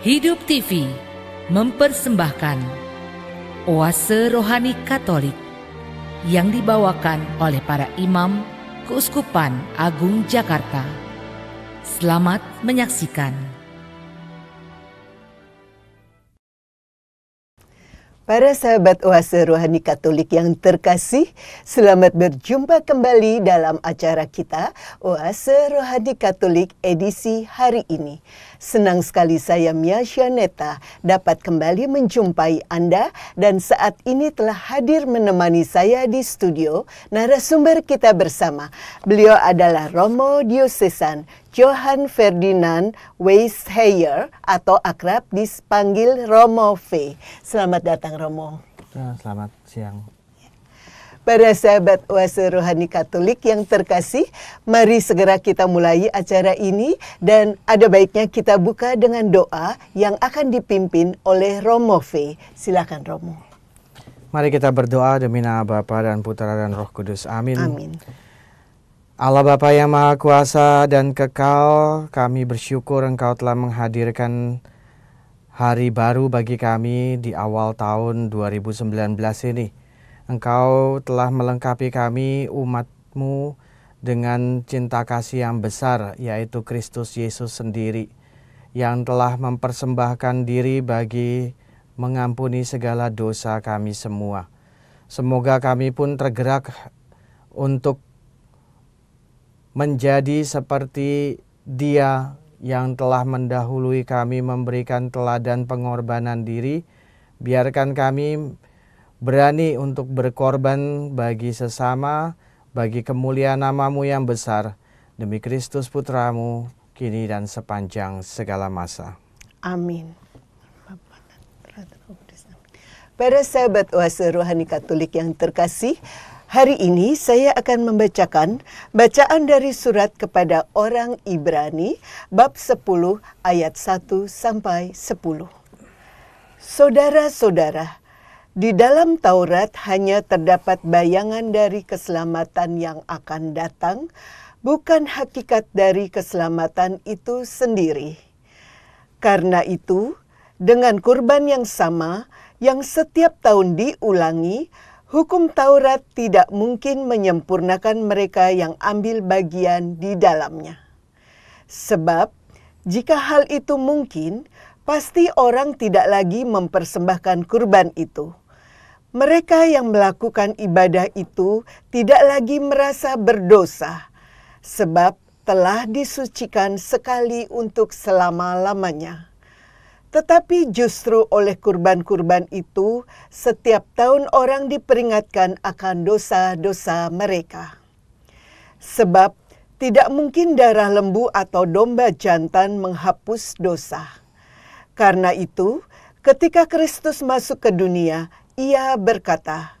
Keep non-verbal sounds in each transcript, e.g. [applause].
Hidup TV mempersembahkan Oase Rohani Katolik yang dibawakan oleh para imam Keuskupan Agung Jakarta. Selamat menyaksikan. Para sahabat oase rohani Katolik yang terkasih, selamat berjumpa kembali dalam acara kita Oase Rohani Katolik edisi hari ini. Senang sekali saya Mia Shaneta dapat kembali menjumpai Anda dan saat ini telah hadir menemani saya di studio narasumber kita bersama. Beliau adalah Romo Diosesan, Johann Ferdinand Weisheyer atau akrab dipanggil Romo V. Selamat datang Romo. Ya, selamat siang. Para sahabat Wasa Rohani Katolik yang terkasih, mari segera kita mulai acara ini dan ada baiknya kita buka dengan doa yang akan dipimpin oleh Romo V. Silakan Romo. Mari kita berdoa demi nama Bapa dan Putra dan Roh Kudus. Amin. Amin. Allah Bapa yang Maha Kuasa dan Kekal, kami bersyukur Engkau telah menghadirkan hari baru bagi kami di awal tahun 2019 ini. Engkau telah melengkapi kami umatmu dengan cinta kasih yang besar, yaitu Kristus Yesus sendiri, yang telah mempersembahkan diri bagi mengampuni segala dosa kami semua. Semoga kami pun tergerak untuk menjadi seperti dia yang telah mendahului kami memberikan teladan pengorbanan diri, biarkan kami berani untuk berkorban bagi sesama, bagi kemuliaan namamu yang besar, demi Kristus Putramu, kini dan sepanjang segala masa. Amin. Para sahabat wasa rohani katolik yang terkasih, Hari ini saya akan membacakan bacaan dari surat kepada orang Ibrani bab 10 ayat 1 sampai 10. Saudara-saudara, di dalam Taurat hanya terdapat bayangan dari keselamatan yang akan datang, bukan hakikat dari keselamatan itu sendiri. Karena itu, dengan kurban yang sama yang setiap tahun diulangi, Hukum Taurat tidak mungkin menyempurnakan mereka yang ambil bagian di dalamnya. Sebab, jika hal itu mungkin, pasti orang tidak lagi mempersembahkan kurban itu. Mereka yang melakukan ibadah itu tidak lagi merasa berdosa, sebab telah disucikan sekali untuk selama-lamanya. Tetapi justru oleh kurban-kurban itu, setiap tahun orang diperingatkan akan dosa-dosa mereka. Sebab tidak mungkin darah lembu atau domba jantan menghapus dosa. Karena itu, ketika Kristus masuk ke dunia, ia berkata,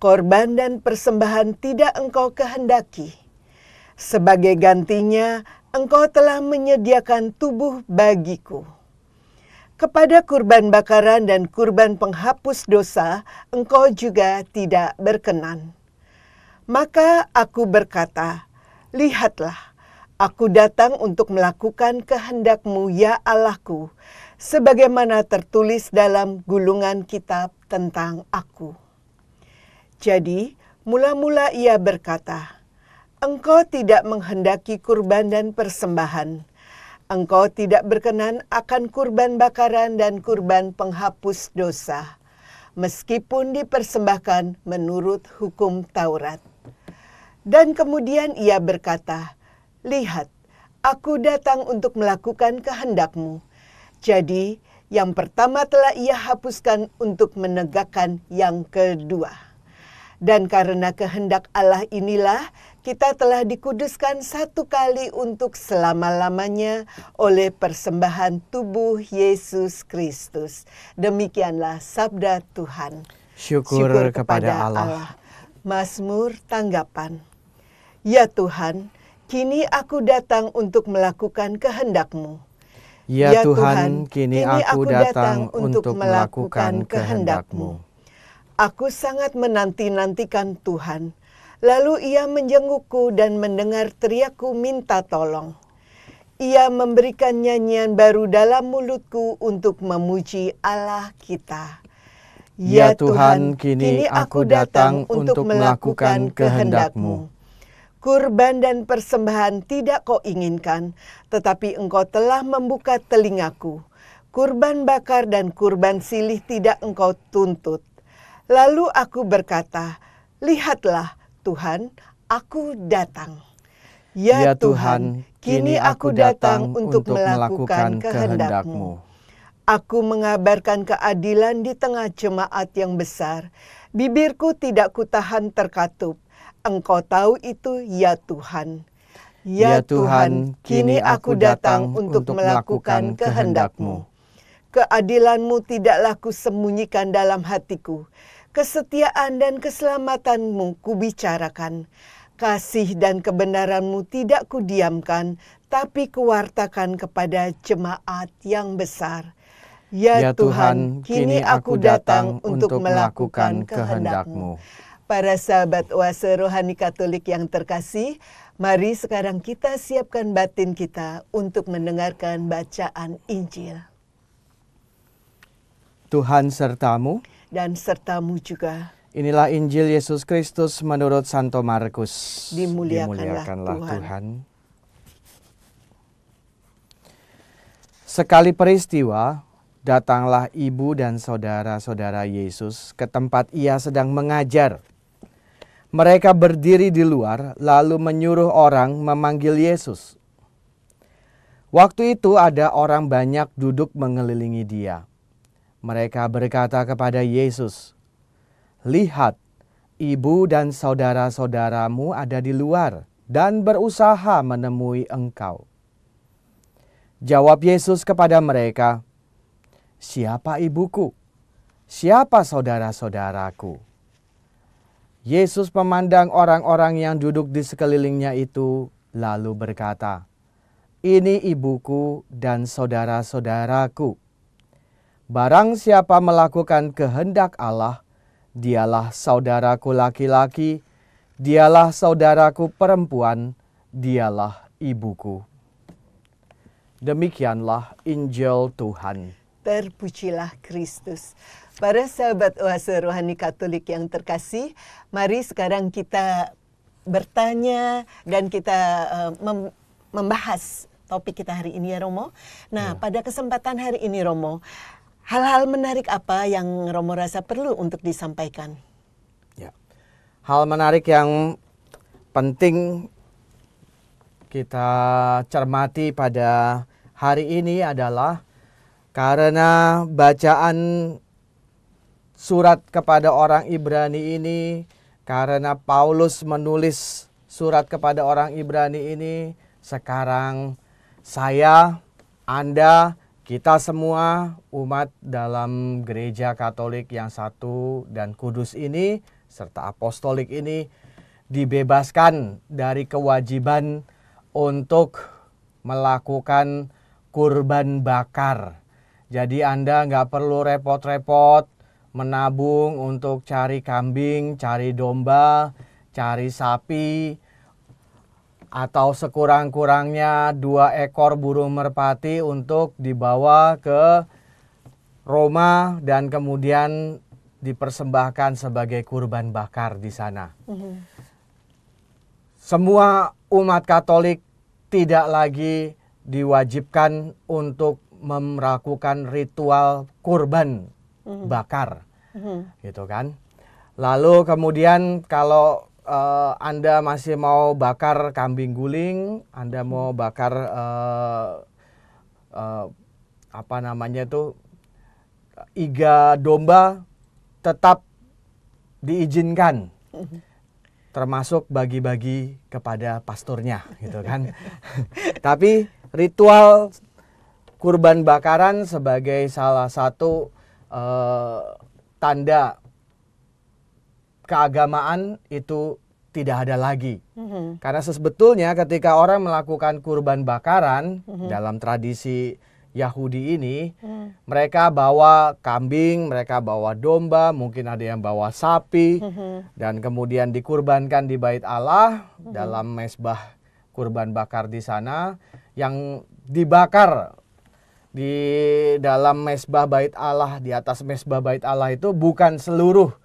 "Korban dan persembahan tidak engkau kehendaki. Sebagai gantinya, engkau telah menyediakan tubuh bagiku." Kepada kurban bakaran dan kurban penghapus dosa, engkau juga tidak berkenan. Maka aku berkata, Lihatlah, aku datang untuk melakukan kehendakmu, ya Allahku, sebagaimana tertulis dalam gulungan kitab tentang aku. Jadi, mula-mula ia berkata, Engkau tidak menghendaki kurban dan persembahan, Engkau tidak berkenan akan kurban bakaran dan kurban penghapus dosa, meskipun dipersembahkan menurut hukum Taurat. Dan kemudian ia berkata, Lihat, aku datang untuk melakukan kehendakmu. Jadi, yang pertama telah ia hapuskan untuk menegakkan yang kedua. Dan karena kehendak Allah inilah kita telah dikuduskan satu kali untuk selama-lamanya oleh persembahan tubuh Yesus Kristus. Demikianlah sabda Tuhan. Syukur, Syukur kepada, Allah. Allah. Mazmur tanggapan. Ya Tuhan, kini aku datang untuk melakukan kehendakmu. Ya, ya Tuhan, Tuhan kini, aku, aku datang, datang untuk melakukan kehendak-Mu. kehendakmu. kehendakmu. kehendak Aku sangat menanti-nantikan Tuhan. Lalu ia menjengukku dan mendengar teriakku minta tolong. Ia memberikan nyanyian baru dalam mulutku untuk memuji Allah kita. Ya, ya Tuhan, kini, kini aku datang untuk melakukan kehendakmu. Kurban dan persembahan tidak kau inginkan, tetapi engkau telah membuka telingaku. Kurban bakar dan kurban silih tidak engkau tuntut Lalu aku berkata, Lihatlah Tuhan, aku datang. Ya, ya Tuhan, kini aku datang untuk melakukan kehendakmu. Aku mengabarkan keadilan di tengah jemaat yang besar. Bibirku tidak kutahan terkatup. Engkau tahu itu, ya Tuhan. Ya, ya Tuhan, kini aku datang untuk melakukan kehendakmu. Keadilanmu tidaklah kusembunyikan dalam hatiku kesetiaan dan keselamatanmu kubicarakan. Kasih dan kebenaranmu tidak kudiamkan, tapi kuwartakan kepada jemaat yang besar. Ya, ya Tuhan, kini aku datang untuk melakukan kehendakmu. Para sahabat oase rohani katolik yang terkasih, mari sekarang kita siapkan batin kita untuk mendengarkan bacaan Injil. Tuhan sertamu dan sertamu juga. Inilah Injil Yesus Kristus menurut Santo Markus. Dimuliakanlah, Dimuliakanlah Tuhan. Tuhan. Sekali peristiwa, datanglah ibu dan saudara-saudara Yesus ke tempat ia sedang mengajar. Mereka berdiri di luar, lalu menyuruh orang memanggil Yesus. Waktu itu ada orang banyak duduk mengelilingi dia. Mereka berkata kepada Yesus, "Lihat, ibu dan saudara-saudaramu ada di luar dan berusaha menemui engkau." Jawab Yesus kepada mereka, "Siapa ibuku? Siapa saudara-saudaraku?" Yesus memandang orang-orang yang duduk di sekelilingnya itu, lalu berkata, "Ini ibuku dan saudara-saudaraku." Barang siapa melakukan kehendak Allah, dialah saudaraku laki-laki, dialah saudaraku perempuan, dialah ibuku. Demikianlah Injil Tuhan. Terpujilah Kristus. Para sahabat oase rohani Katolik yang terkasih, mari sekarang kita bertanya dan kita eh, mem membahas topik kita hari ini ya Romo. Nah, ya. pada kesempatan hari ini Romo, Hal-hal menarik apa yang Romo rasa perlu untuk disampaikan? Ya. Hal menarik yang penting kita cermati pada hari ini adalah karena bacaan surat kepada orang Ibrani ini karena Paulus menulis surat kepada orang Ibrani ini sekarang saya Anda kita semua umat dalam gereja Katolik yang satu dan kudus ini serta apostolik ini dibebaskan dari kewajiban untuk melakukan kurban bakar. Jadi Anda nggak perlu repot-repot menabung untuk cari kambing, cari domba, cari sapi, atau sekurang-kurangnya dua ekor burung merpati untuk dibawa ke Roma dan kemudian dipersembahkan sebagai kurban bakar di sana. Mhm. Semua umat Katolik tidak lagi diwajibkan untuk melakukan ritual kurban mhm. bakar, mhm. gitu kan? Lalu kemudian kalau uh, Anda masih mau bakar kambing guling, Anda mau bakar uh, uh, apa namanya itu iga domba tetap diizinkan termasuk bagi-bagi kepada pasturnya gitu kan. [laughs] Tapi ritual kurban bakaran sebagai salah satu uh, tanda keagamaan itu tidak ada lagi. Mm-hmm. Karena sebetulnya ketika orang melakukan kurban bakaran mm-hmm. dalam tradisi Yahudi ini, mm mereka bawa kambing, mereka bawa domba, mungkin ada yang bawa sapi mm-hmm. dan kemudian dikurbankan di Bait Allah mm-hmm. dalam mesbah kurban bakar di sana yang dibakar di dalam mesbah Bait Allah, di atas mesbah Bait Allah itu bukan seluruh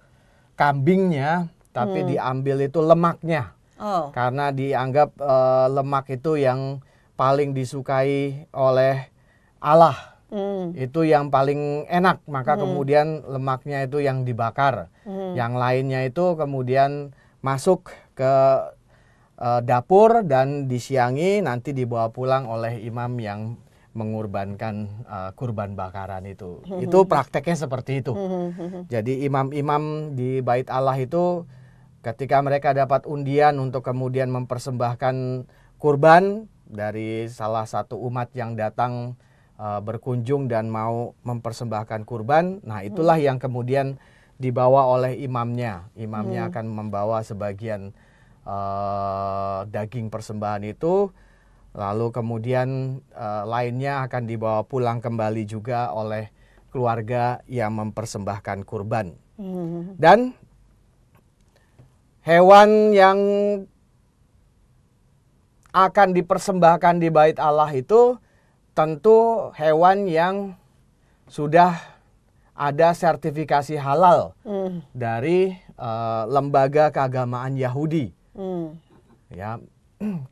kambingnya tapi hmm. diambil itu lemaknya. Oh. Karena dianggap uh, lemak itu yang paling disukai oleh Allah. Hmm. Itu yang paling enak, maka hmm. kemudian lemaknya itu yang dibakar. Hmm. Yang lainnya itu kemudian masuk ke uh, dapur dan disiangi nanti dibawa pulang oleh imam yang mengorbankan uh, kurban bakaran itu. Mm -hmm. Itu prakteknya seperti itu. Mm -hmm. Jadi imam-imam di Bait Allah itu ketika mereka dapat undian untuk kemudian mempersembahkan kurban dari salah satu umat yang datang uh, berkunjung dan mau mempersembahkan kurban, nah hmm. itulah yang kemudian dibawa oleh imamnya. Imamnya hmm. akan membawa sebagian uh, daging persembahan itu lalu kemudian uh, lainnya akan dibawa pulang kembali juga oleh keluarga yang mempersembahkan kurban. Hmm. Dan hewan yang akan dipersembahkan di bait Allah itu tentu hewan yang sudah ada sertifikasi halal mm. dari uh, lembaga keagamaan Yahudi. Mm. Ya,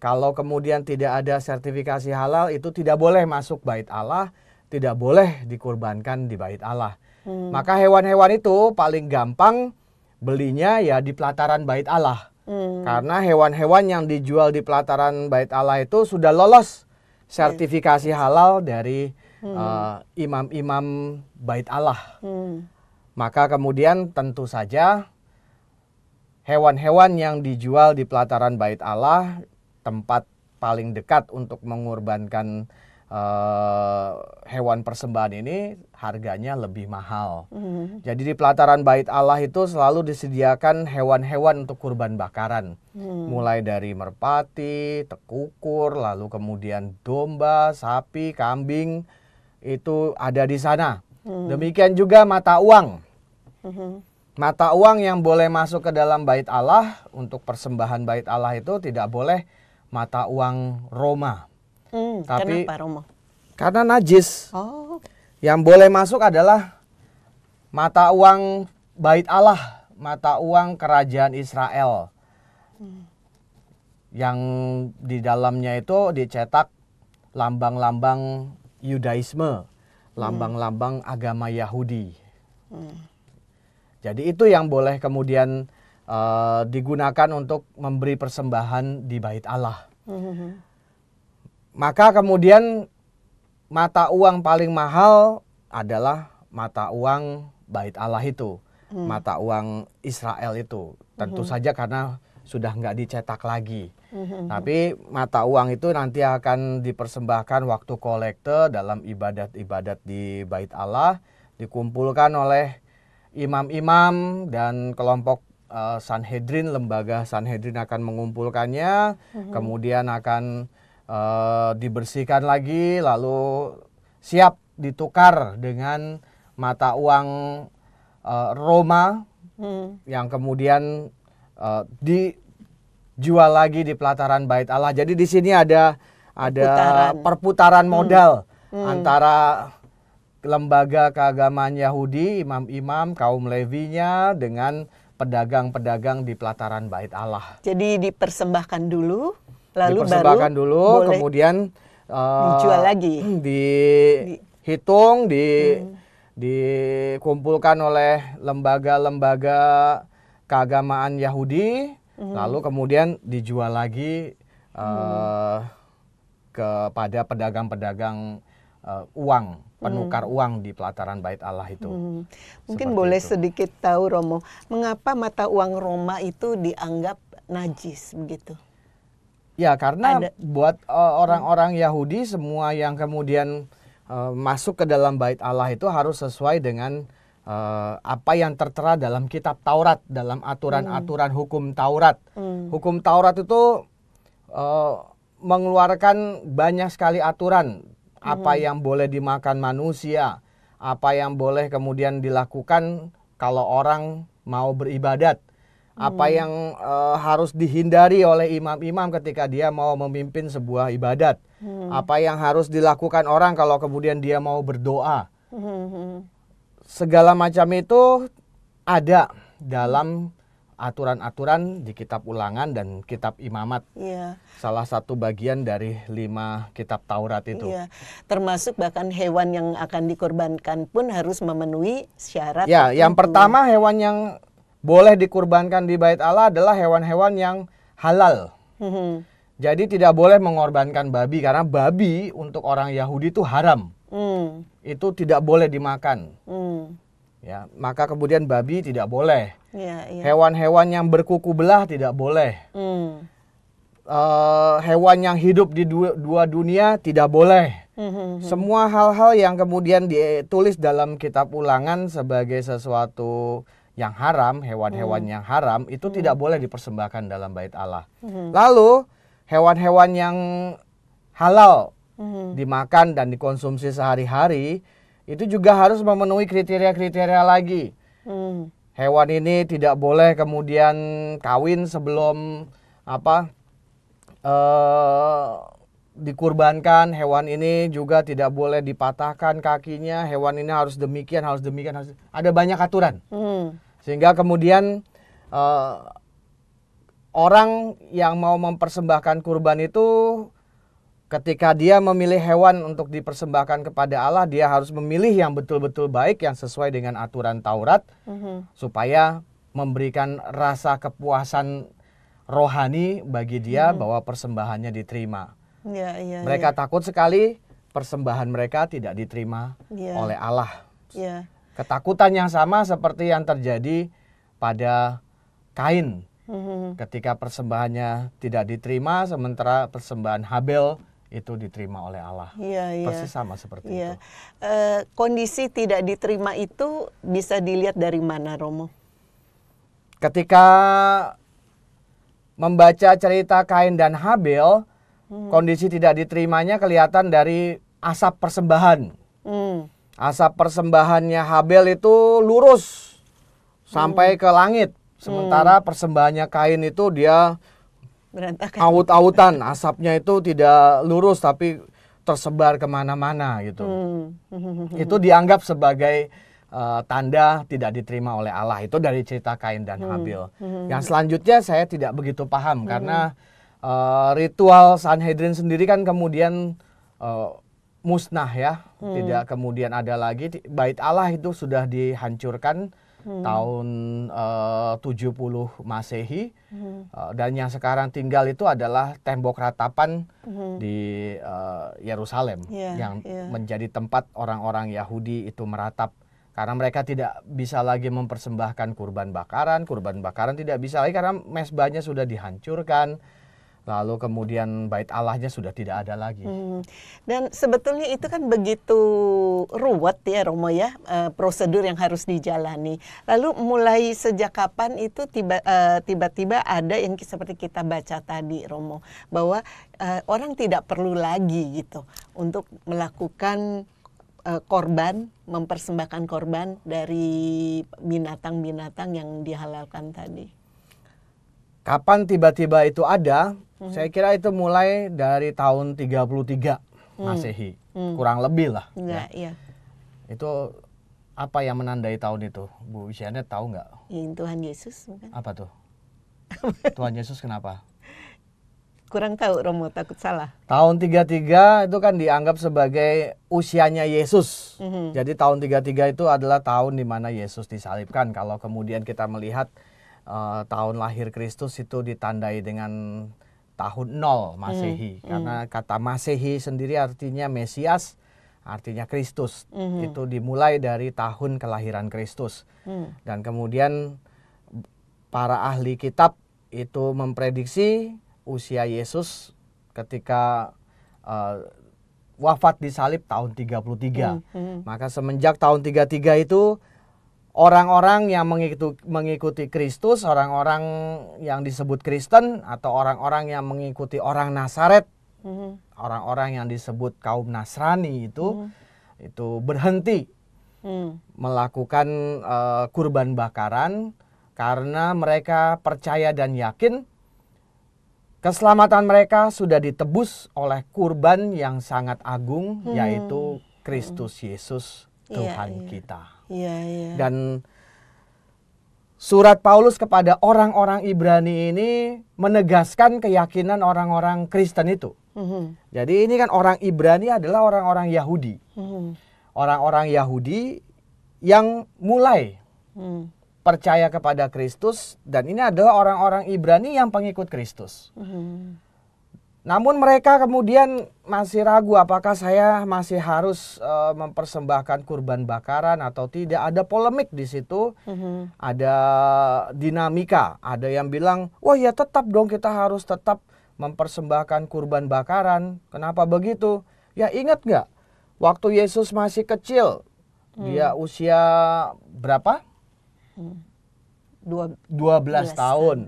kalau kemudian tidak ada sertifikasi halal itu tidak boleh masuk bait Allah, tidak boleh dikurbankan di bait Allah. Hmm. Maka hewan-hewan itu paling gampang belinya ya di pelataran bait Allah. Hmm. Karena hewan-hewan yang dijual di pelataran bait Allah itu sudah lolos sertifikasi hmm. halal dari hmm. Eh, imam-imam uh, bait Allah. Hmm. Maka kemudian tentu saja hewan-hewan yang dijual di pelataran Bait Allah tempat paling dekat untuk mengorbankan uh, hewan persembahan ini harganya lebih mahal. Mm-hmm. Jadi di pelataran Bait Allah itu selalu disediakan hewan-hewan untuk kurban bakaran. Mm. Mulai dari merpati, tekukur, lalu kemudian domba, sapi, kambing itu ada di sana. Mm. Demikian juga mata uang. Mm-hmm. Mata uang yang boleh masuk ke dalam bait Allah untuk persembahan bait Allah itu tidak boleh mata uang Roma. Hmm, Tapi kenapa Roma? Karena najis. Oh. Yang boleh masuk adalah mata uang Bait Allah, mata uang kerajaan Israel. Hmm. Yang di dalamnya itu dicetak lambang-lambang Yudaisme, hmm. lambang-lambang agama Yahudi. Hmm. Jadi itu yang boleh kemudian Eh, digunakan untuk memberi persembahan di bait Allah. Maka kemudian mata uang paling mahal adalah mata uang bait Allah itu, mm. mata uang Israel itu. Tentu hmm saja karena sudah nggak dicetak lagi. hmm Tapi mata uang itu nanti akan dipersembahkan waktu kolekte dalam ibadat-ibadat di bait Allah, dikumpulkan oleh imam-imam dan kelompok Eh, Sanhedrin, lembaga Sanhedrin akan mengumpulkannya, mm-hmm. kemudian akan uh, dibersihkan lagi, lalu siap ditukar dengan mata uang uh, Roma mm. yang kemudian uh, dijual lagi di pelataran Bait Allah. Jadi di sini ada ada perputaran, perputaran mm. modal mm. Mm. antara lembaga keagamaan Yahudi, imam-imam, kaum Levinya dengan pedagang-pedagang di pelataran Bait Allah. Jadi dipersembahkan dulu, lalu dipersembahkan baru dulu, boleh kemudian uh, dijual lagi, dihitung, di, hmm. dikumpulkan oleh lembaga-lembaga keagamaan Yahudi, hmm. lalu kemudian dijual lagi uh, hmm. Eh, kepada pedagang-pedagang uh, uang penukar hmm. uang di pelataran Bait Allah itu. Hmm. Mungkin Seperti boleh itu. sedikit tahu Romo, mengapa mata uang Roma itu dianggap najis begitu? Ya, karena Ada. buat uh, orang-orang uh, Yahudi semua yang kemudian uh, masuk ke dalam Bait Allah itu harus sesuai dengan uh, apa yang tertera dalam kitab Taurat, dalam aturan-aturan hmm. hukum Taurat. Hmm. Hukum Taurat itu uh, mengeluarkan banyak sekali aturan apa hmm. yang boleh dimakan manusia, apa yang boleh kemudian dilakukan kalau orang mau beribadat, apa hmm. yang e, harus dihindari oleh imam-imam ketika dia mau memimpin sebuah ibadat, hmm. apa yang harus dilakukan orang kalau kemudian dia mau berdoa. Segala macam itu ada dalam aturan-aturan di kitab ulangan dan kitab imamat. Iya. Salah satu bagian dari lima kitab Taurat itu. Iya. Termasuk bahkan hewan yang akan dikorbankan pun harus memenuhi syarat. Ya, tertentu. yang pertama hewan yang boleh dikorbankan di bait Allah adalah hewan-hewan yang halal. hmm Jadi tidak boleh mengorbankan babi karena babi untuk orang Yahudi itu haram. Mm. Itu tidak boleh dimakan. Mm ya maka kemudian babi tidak boleh hewan-hewan ya, ya. yang berkuku belah tidak boleh hmm. uh, hewan yang hidup di dua, dua dunia tidak boleh hmm, hmm, hmm. semua hal-hal yang kemudian ditulis dalam kitab ulangan sebagai sesuatu yang haram hewan-hewan hmm. yang haram itu hmm. tidak boleh dipersembahkan dalam bait Allah hmm. hmm. lalu hewan-hewan yang halal hmm. dimakan dan dikonsumsi sehari-hari itu juga harus memenuhi kriteria-kriteria lagi. Hmm. Hewan ini tidak boleh kemudian kawin sebelum apa uh, dikurbankan. Hewan ini juga tidak boleh dipatahkan kakinya. Hewan ini harus demikian, harus demikian, harus ada banyak aturan. Hmm. Sehingga kemudian uh, orang yang mau mempersembahkan kurban itu ketika dia memilih hewan untuk dipersembahkan kepada Allah, dia harus memilih yang betul-betul baik yang sesuai dengan aturan Taurat mm-hmm. supaya memberikan rasa kepuasan rohani bagi dia mm-hmm. bahwa persembahannya diterima. Yeah, yeah, mereka yeah. takut sekali persembahan mereka tidak diterima yeah. oleh Allah. Yeah. Ketakutan yang sama seperti yang terjadi pada Kain. Mm-hmm. Ketika persembahannya tidak diterima, sementara persembahan Habel itu diterima oleh Allah. Iya, iya. Persis sama seperti iya. itu. E, kondisi tidak diterima itu bisa dilihat dari mana, Romo? Ketika membaca cerita Kain dan Habel, hmm. kondisi tidak diterimanya kelihatan dari asap persembahan. Hmm. Asap persembahannya Habel itu lurus sampai hmm. ke langit, sementara hmm. persembahannya Kain itu dia berantakan. Aut-autan, asapnya itu tidak lurus tapi tersebar kemana-mana gitu. Hmm. itu dianggap sebagai uh, tanda tidak diterima oleh Allah. Itu dari cerita Kain dan hmm. Habil. Hmm. Yang selanjutnya saya tidak begitu paham hmm. karena uh, ritual Sanhedrin sendiri kan kemudian uh, musnah ya, hmm. tidak kemudian ada lagi. Bait Allah itu sudah dihancurkan hmm. tahun eh, uh, 70 Masehi hmm. uh, dan yang sekarang tinggal itu adalah tembok ratapan hmm. di eh, Yerusalem uh, iya, yeah, yang yeah. menjadi tempat orang-orang Yahudi itu meratap karena mereka tidak bisa lagi mempersembahkan kurban bakaran, kurban bakaran tidak bisa lagi karena mesbahnya sudah dihancurkan lalu kemudian bait Allahnya sudah tidak ada lagi. Hmm. Dan sebetulnya itu kan begitu ruwet ya Romo ya uh, prosedur yang harus dijalani. Lalu mulai sejak kapan itu tiba, eh, tiba-tiba ada yang seperti kita baca tadi Romo bahwa uh, orang tidak perlu lagi gitu untuk melakukan korban mempersembahkan korban dari binatang-binatang yang dihalalkan tadi. Kapan tiba-tiba itu ada? -hmm. Saya kira itu mulai dari tahun 33 mm. Masehi. Mm. Kurang lebih lah. Ya, ya. Iya. Itu apa yang menandai tahun itu? Bu Isyana tahu nggak? Yang Tuhan Yesus bukan? Apa tuh? Tuhan Yesus kenapa? Kurang tahu Romo takut salah. Tahun 33 itu kan dianggap sebagai usianya Yesus. Mm -hmm. Jadi tahun 33 itu adalah tahun di mana Yesus disalibkan. Kalau kemudian kita melihat uh, tahun lahir Kristus itu ditandai dengan tahun 0 Masehi mm. karena kata Masehi sendiri artinya Mesias artinya Kristus mm. itu dimulai dari tahun kelahiran Kristus mm. dan kemudian para ahli kitab itu memprediksi usia Yesus ketika uh, wafat di salib tahun 33 mm. -hmm. maka semenjak tahun 33 itu orang-orang yang mengikuti, Kristus, orang-orang yang disebut Kristen, atau orang-orang yang mengikuti orang Nasaret, mm-hmm. orang-orang mm -hmm. yang disebut kaum Nasrani itu, mm -hmm. itu berhenti mm. melakukan uh, kurban bakaran karena mereka percaya dan yakin keselamatan mereka sudah ditebus oleh kurban yang sangat agung, mm -hmm. yaitu Kristus mm -hmm. Yesus iya, Tuhan yeah, yeah. kita. Iya, iya. Dan surat Paulus kepada orang-orang Ibrani ini menegaskan keyakinan orang-orang Kristen itu. Mm -hmm. Jadi ini kan orang Ibrani adalah orang-orang Yahudi. Mm-hmm. Orang-orang mm -hmm. Yahudi yang mulai mm. percaya kepada Kristus dan ini adalah orang-orang Ibrani yang pengikut Kristus. Mm -hmm. Namun mereka kemudian masih ragu apakah saya masih harus e, mempersembahkan kurban bakaran atau tidak. Ada polemik di situ, mm-hmm. ada dinamika. Ada yang bilang, wah ya tetap dong kita harus tetap mempersembahkan kurban bakaran. Kenapa begitu? Ya ingat nggak, waktu Yesus masih kecil, mm. dia usia berapa? Mm. Dua, 12, 12 tahun.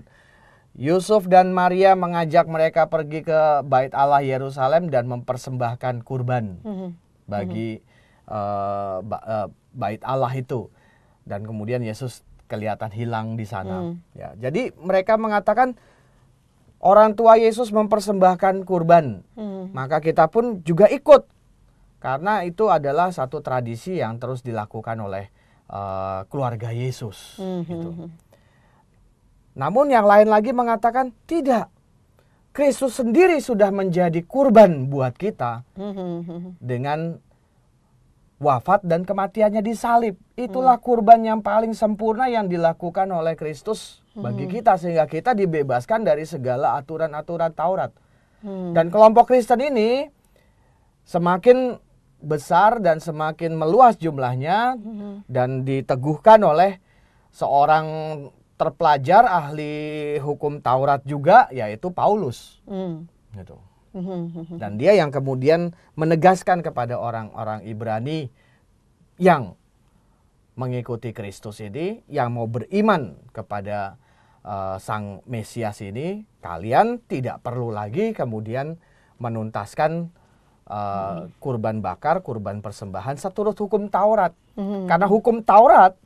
Yusuf dan Maria mengajak mereka pergi ke Bait Allah Yerusalem dan mempersembahkan kurban mm-hmm. bagi mm-hmm. Uh, Bait Allah itu. Dan kemudian Yesus kelihatan hilang di sana. Mm. Ya, jadi mereka mengatakan orang tua Yesus mempersembahkan kurban, mm. maka kita pun juga ikut. Karena itu adalah satu tradisi yang terus dilakukan oleh uh, keluarga Yesus mm-hmm. gitu. Mhm, mhm. Namun yang lain lagi mengatakan tidak. Kristus sendiri sudah menjadi kurban buat kita mm-hmm. dengan wafat dan kematiannya di salib. Itulah kurban yang paling sempurna yang dilakukan oleh Kristus bagi mm-hmm. kita sehingga kita dibebaskan dari segala aturan-aturan Taurat. Mm. Dan kelompok Kristen ini semakin besar dan semakin meluas jumlahnya mm-hmm. dan diteguhkan oleh seorang terpelajar ahli hukum Taurat juga yaitu Paulus hmm. gitu hmm, hmm, hmm, dan dia yang kemudian menegaskan kepada orang-orang Ibrani yang mengikuti Kristus ini yang mau beriman kepada uh, sang Mesias ini kalian tidak perlu lagi kemudian menuntaskan uh, kurban bakar kurban persembahan seturut hukum Taurat hmm. karena hukum Taurat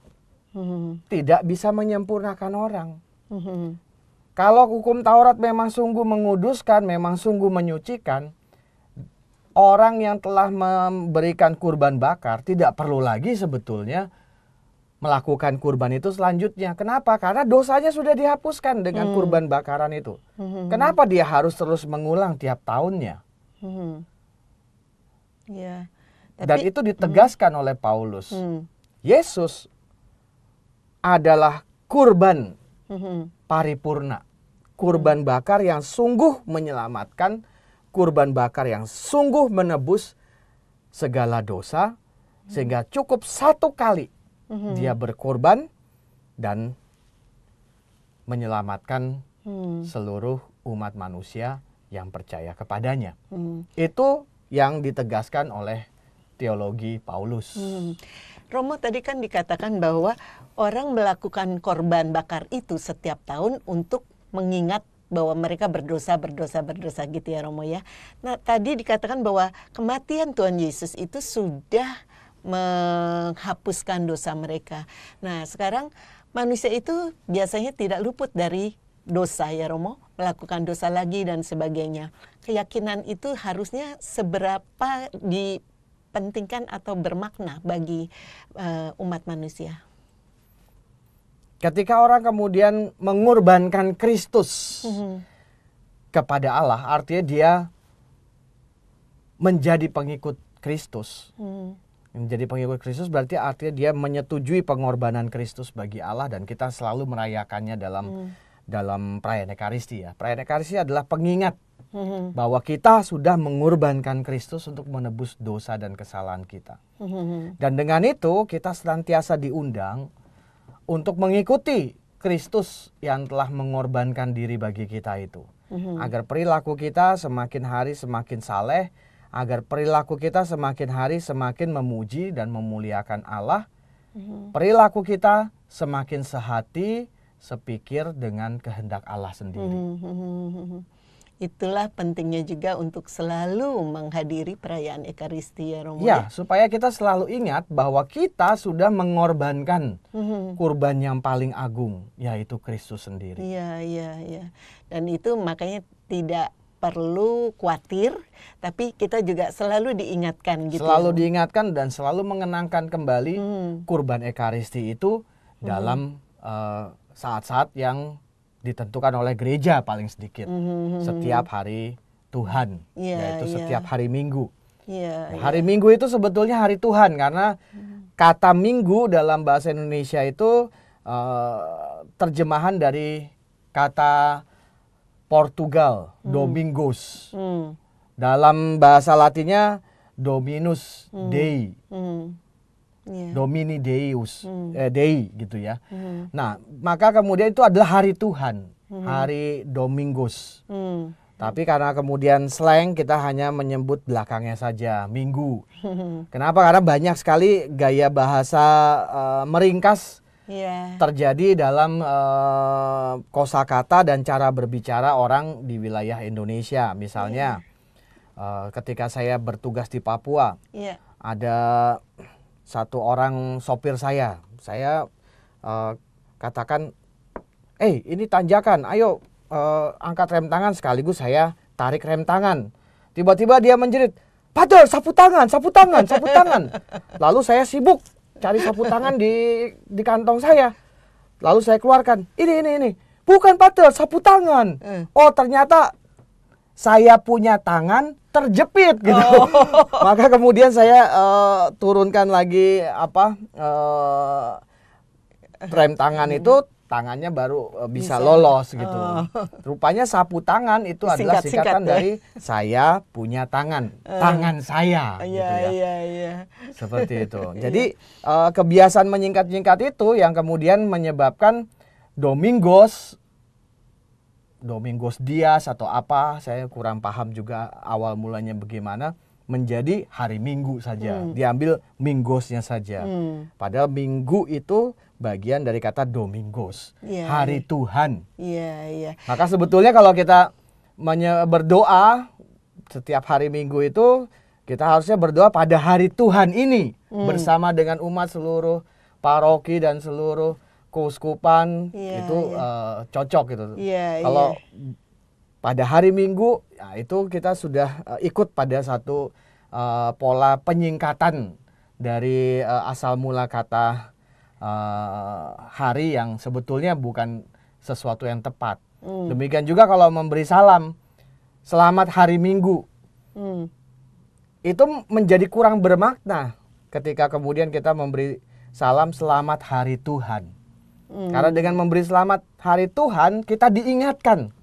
tidak bisa menyempurnakan orang. Mm-hmm. Kalau hukum Taurat memang sungguh menguduskan, memang sungguh menyucikan, orang yang telah memberikan kurban bakar tidak perlu lagi sebetulnya melakukan kurban itu selanjutnya. Kenapa? Karena dosanya sudah dihapuskan dengan hmm. kurban bakaran itu. Hmm. Kenapa dia harus terus mengulang tiap tahunnya? Hmm. Ya. Tapi, Dan itu ditegaskan hmm. oleh Paulus. Hmm. Yesus adalah kurban mm-hmm. paripurna. Kurban mm-hmm. bakar yang sungguh menyelamatkan, kurban bakar yang sungguh menebus segala dosa mm-hmm. sehingga cukup satu kali dia berkurban dan menyelamatkan mm. seluruh umat manusia yang percaya kepadanya. Mm. Itu yang ditegaskan oleh teologi Paulus. Mm. Romo tadi kan dikatakan bahwa orang melakukan korban bakar itu setiap tahun untuk mengingat bahwa mereka berdosa, berdosa, berdosa gitu ya Romo ya. Nah tadi dikatakan bahwa kematian Tuhan Yesus itu sudah menghapuskan dosa mereka. Nah sekarang manusia itu biasanya tidak luput dari dosa ya Romo, melakukan dosa lagi dan sebagainya. Keyakinan itu harusnya seberapa di pentingkan atau bermakna bagi uh, umat manusia? Ketika orang kemudian mengorbankan Kristus mm -hmm. kepada Allah, artinya dia menjadi pengikut Kristus. Mm. Menjadi pengikut Kristus berarti artinya dia menyetujui pengorbanan Kristus bagi Allah dan kita selalu merayakannya dalam mm. dalam perayaan Ekaristi ya. Perayaan Ekaristi adalah pengingat hmm. bahwa kita sudah mengorbankan Kristus untuk menebus dosa dan kesalahan kita. Hmm. Dan dengan itu kita senantiasa diundang untuk mengikuti Kristus yang telah mengorbankan diri bagi kita itu. Hmm. Agar perilaku kita semakin hari semakin saleh, agar perilaku kita semakin hari semakin memuji dan memuliakan Allah. Mm-hmm. Perilaku kita semakin sehati, sepikir dengan kehendak Allah sendiri. Mm-hmm. mm-hmm. Itulah pentingnya juga untuk selalu menghadiri perayaan Ekaristi ya Romo. Ya, ya? supaya kita selalu ingat bahwa kita sudah mengorbankan hmm kurban yang paling agung, yaitu Kristus sendiri. Iya, iya, iya. Dan itu makanya tidak perlu khawatir, tapi kita juga selalu diingatkan gitu. Selalu diingatkan dan selalu mengenangkan kembali hmm. kurban Ekaristi itu hmm. dalam uh, saat-saat yang ditentukan oleh gereja paling sedikit mm-hmm. setiap hari Tuhan yeah, yaitu yeah. setiap hari Minggu. Yeah, nah, iya. hari yeah. Minggu itu sebetulnya hari Tuhan karena mhm. kata Minggu dalam bahasa Indonesia itu uh, terjemahan dari kata Portugal mm. Domingos. Mm. Dalam bahasa Latinnya Dominus hmm. Dei. Hmm yeah. Domini Deus mm. eh, Dei gitu ya. mm. Nah, maka kemudian itu adalah hari Tuhan, hmm. hari Domingus. mm. Tapi karena kemudian slang kita hanya menyebut belakangnya saja minggu. [laughs] Kenapa? Karena banyak sekali gaya bahasa uh, meringkas yeah. terjadi dalam uh, kosakata dan cara berbicara orang di wilayah Indonesia. Misalnya, yeah. Iya. uh, ketika saya bertugas di Papua, yeah. ada satu orang sopir saya. Saya uh, katakan, "Eh, ini tanjakan. Ayo uh, angkat rem tangan sekaligus saya tarik rem tangan." Tiba-tiba dia menjerit, "Padel, sapu tangan, sapu tangan, sapu tangan." [laughs] Lalu saya sibuk cari sapu tangan di di kantong saya. Lalu saya keluarkan, "Ini ini ini." Bukan patel, sapu tangan. Eh. Oh, ternyata saya punya tangan terjepit gitu. Oh. [laughs] Maka kemudian saya uh, turunkan lagi apa uh, rem tangan itu tangannya baru uh, bisa, bisa lolos gitu. Oh. Rupanya sapu tangan itu Singkat, adalah singkatan singkat, ya. dari saya punya tangan, uh. tangan saya iya, gitu iya, ya. Iya, iya. Seperti itu. [laughs] Iya. Jadi uh, kebiasaan menyingkat-nyingkat itu yang kemudian menyebabkan Domingos Domingos Dias atau apa, saya kurang paham juga awal mulanya bagaimana menjadi hari Minggu saja. Hmm. Diambil Minggosnya saja. Hmm. Padahal Minggu itu bagian dari kata Domingos, yeah. hari iya. Tuhan. Yeah, yeah. Maka sebetulnya kalau kita berdoa setiap hari Minggu itu kita harusnya berdoa pada hari Tuhan ini hmm. bersama dengan umat seluruh paroki dan seluruh keuskupan yeah, itu yeah. Iya. Uh, cocok gitu. Yeah, iya. Kalau yeah. pada hari Minggu ya itu kita sudah uh, ikut pada satu uh, pola penyingkatan dari uh, asal mula kata uh, hari yang sebetulnya bukan sesuatu yang tepat. Mm. Demikian juga kalau memberi salam, selamat hari Minggu. Mm. Itu menjadi kurang bermakna ketika kemudian kita memberi salam selamat hari Tuhan. Hmm. Karena dengan memberi selamat hari Tuhan, kita diingatkan.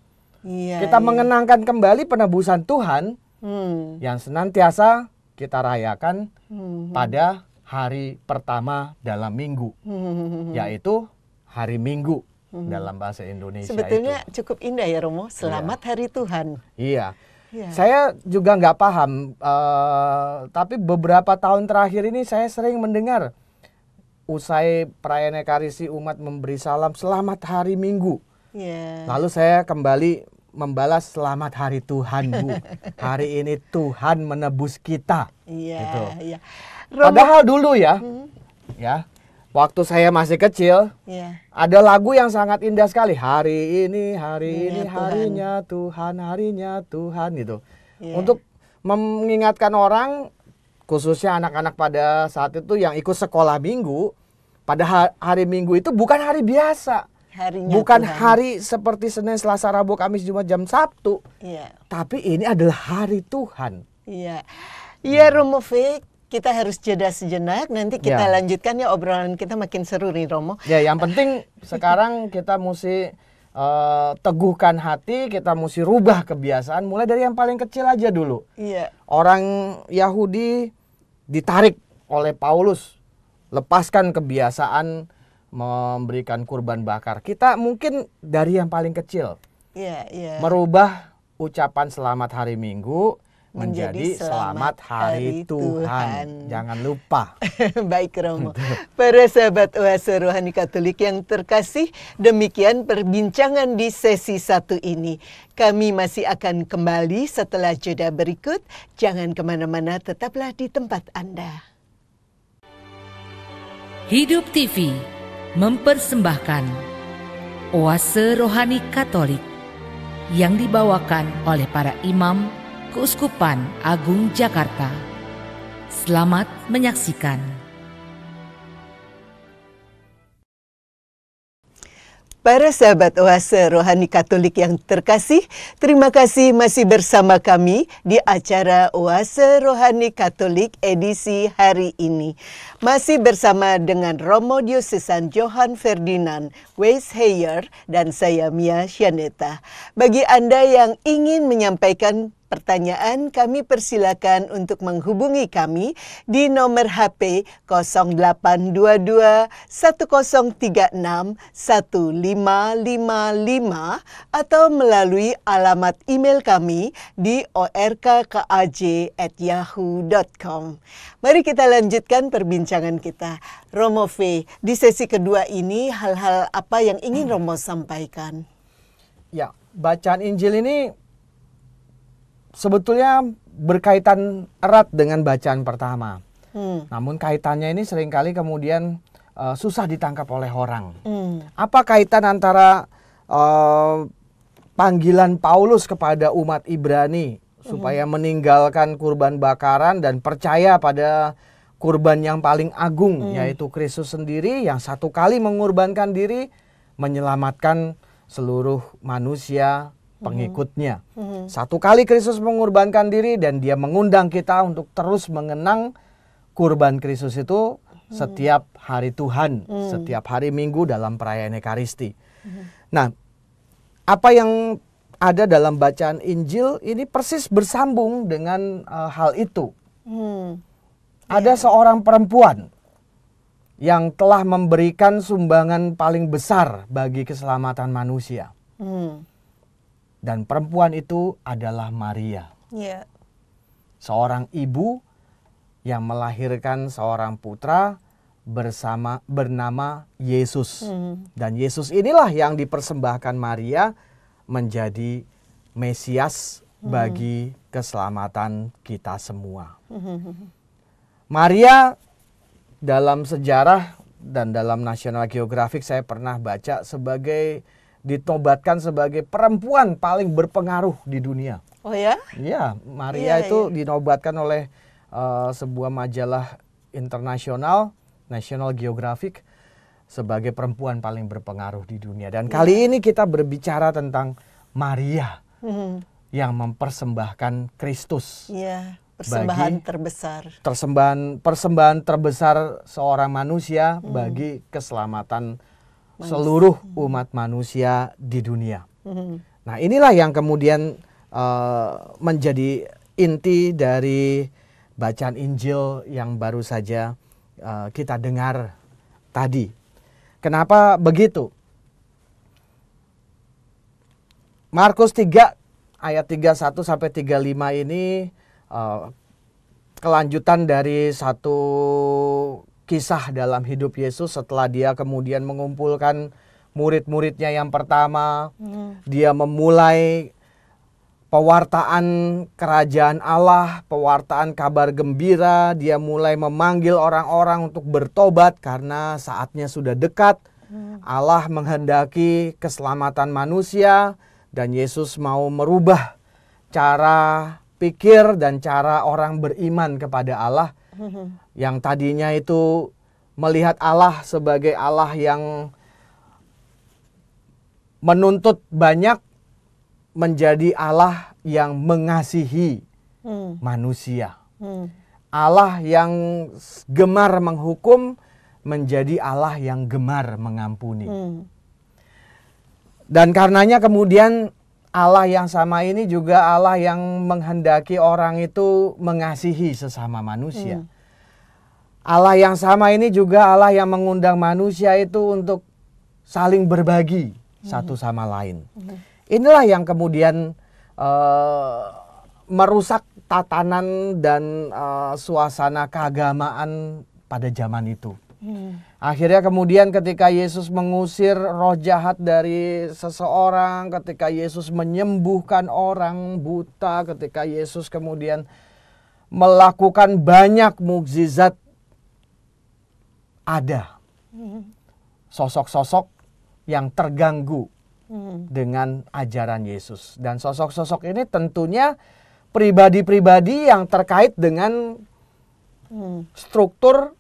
Iya, kita iya. mengenangkan kembali penebusan Tuhan hmm. yang senantiasa kita rayakan hmm. pada hari pertama dalam minggu, hmm. yaitu hari Minggu hmm. dalam bahasa Indonesia. Sebetulnya itu. cukup indah ya Romo, selamat iya. hari Tuhan. Iya. Ya. Saya juga nggak paham, uh, tapi beberapa tahun terakhir ini saya sering mendengar usai perayaan Ekarisi umat memberi salam selamat hari Minggu. Yeah. Lalu saya kembali membalas selamat hari Tuhan bu, hari ini Tuhan menebus kita. Yeah, gitu. Yeah. Padahal dulu ya, hmm ya waktu saya masih kecil, yeah. ada lagu yang sangat indah sekali. Hari ini, hari iya, ini, Tuhan. harinya Tuhan, harinya Tuhan gitu. Yeah. Untuk mengingatkan orang khususnya anak-anak pada saat itu yang ikut sekolah minggu pada hari minggu itu bukan hari biasa Harinya bukan Tuhan. hari seperti Senin, Selasa, Rabu, Kamis, Jumat, jam Sabtu. ya. Tapi ini adalah hari Tuhan. Iya. Iya, hmm. Romo Fik, kita harus jeda sejenak nanti kita ya. lanjutkan ya obrolan kita makin seru nih Romo. Ya, yang penting sekarang kita mesti uh, teguhkan hati, kita mesti rubah kebiasaan mulai dari yang paling kecil aja dulu. Iya. Orang Yahudi ditarik oleh Paulus, lepaskan kebiasaan memberikan kurban bakar. Kita mungkin dari yang paling kecil. Iya, iya. Merubah ucapan selamat hari Minggu menjadi selamat hari Tuhan. Tuhan. Jangan lupa. [laughs] Baik Romo. Para sahabat Oase Rohani Katolik yang terkasih, demikian perbincangan di sesi satu ini. Kami masih akan kembali setelah jeda berikut. Jangan kemana-mana, tetaplah di tempat Anda. Hidup TV mempersembahkan Oase Rohani Katolik yang dibawakan oleh para imam Keuskupan Agung Jakarta. Selamat menyaksikan. Para sahabat oase rohani katolik yang terkasih, terima kasih masih bersama kami di acara oase rohani katolik edisi hari ini. Masih bersama dengan Romo Diosesan Johan Ferdinand Weisheyer dan saya Mia Shaneta. Bagi Anda yang ingin menyampaikan pertanyaan, kami persilakan untuk menghubungi kami di nomor HP 0822 1036 1555 atau melalui alamat email kami di orkkaj@yahoo.com. Mari kita lanjutkan perbincangan kita. Romo V, di sesi kedua ini hal-hal apa yang ingin Romo sampaikan? Ya, bacaan Injil ini sebetulnya berkaitan erat dengan bacaan pertama. Hmm. Namun kaitannya ini seringkali kemudian uh, susah ditangkap oleh orang. Hmm. Apa kaitan antara uh, panggilan Paulus kepada umat Ibrani supaya hmm. meninggalkan kurban bakaran dan percaya pada kurban yang paling agung hmm. yaitu Kristus sendiri yang satu kali mengorbankan diri menyelamatkan seluruh manusia pengikutnya. Mm-hmm. mm-hmm. Satu kali Kristus mengorbankan diri dan dia mengundang kita untuk terus mengenang kurban Kristus itu mm-hmm. setiap hari Tuhan, mm-hmm. setiap hari Minggu dalam perayaan Ekaristi. Mm-hmm. Nah, apa yang ada dalam bacaan Injil ini persis bersambung dengan uh, hal itu. Mm. Ada yeah. seorang perempuan yang telah memberikan sumbangan paling besar bagi keselamatan manusia. Mm dan perempuan itu adalah Maria. Ya. Seorang ibu yang melahirkan seorang putra bersama bernama Yesus. Mm. Dan Yesus inilah yang dipersembahkan Maria menjadi Mesias mm. bagi keselamatan kita semua. Mm. Maria dalam sejarah dan dalam National Geographic saya pernah baca sebagai ditobatkan sebagai perempuan paling berpengaruh di dunia. Oh ya? Iya, Maria iya, itu ya. dinobatkan oleh uh, sebuah majalah internasional, National Geographic, sebagai perempuan paling berpengaruh di dunia. Dan kali kali iya. ini kita berbicara tentang Maria hmm. yang mempersembahkan Kristus. Iya, persembahan bagi, terbesar. Persembahan persembahan terbesar seorang manusia hmm. bagi keselamatan manusia. seluruh hmm. umat manusia di dunia. Hmm. Nah, inilah yang kemudian uh, menjadi inti dari bacaan Injil yang baru saja uh, kita dengar tadi. Kenapa begitu? Markus 3 ayat 31 sampai 35 ini uh, kelanjutan dari satu kisah dalam hidup Yesus setelah dia kemudian mengumpulkan murid-muridnya yang pertama, hmm. dia memulai pewartaan kerajaan Allah, pewartaan kabar gembira, dia mulai memanggil orang-orang untuk bertobat karena saatnya sudah dekat. Hmm. Allah menghendaki keselamatan manusia dan Yesus mau merubah cara pikir dan cara orang beriman kepada Allah [laughs] yang tadinya itu melihat Allah sebagai Allah yang menuntut banyak menjadi Allah yang mengasihi hmm. manusia. Hmm. Allah yang gemar menghukum menjadi Allah yang gemar mengampuni. Hmm. Dan karenanya kemudian Allah yang sama ini juga Allah yang menghendaki orang itu mengasihi sesama manusia. Hmm. Allah yang sama ini juga Allah yang mengundang manusia itu untuk saling berbagi hmm. satu sama lain. Hmm. Inilah yang kemudian uh, merusak tatanan dan uh, suasana keagamaan pada zaman itu. Hmm. Akhirnya kemudian ketika Yesus mengusir roh jahat dari seseorang, ketika Yesus menyembuhkan orang buta, ketika Yesus kemudian melakukan banyak mukjizat ada sosok-sosok yang terganggu dengan ajaran Yesus dan sosok-sosok ini tentunya pribadi-pribadi yang terkait dengan struktur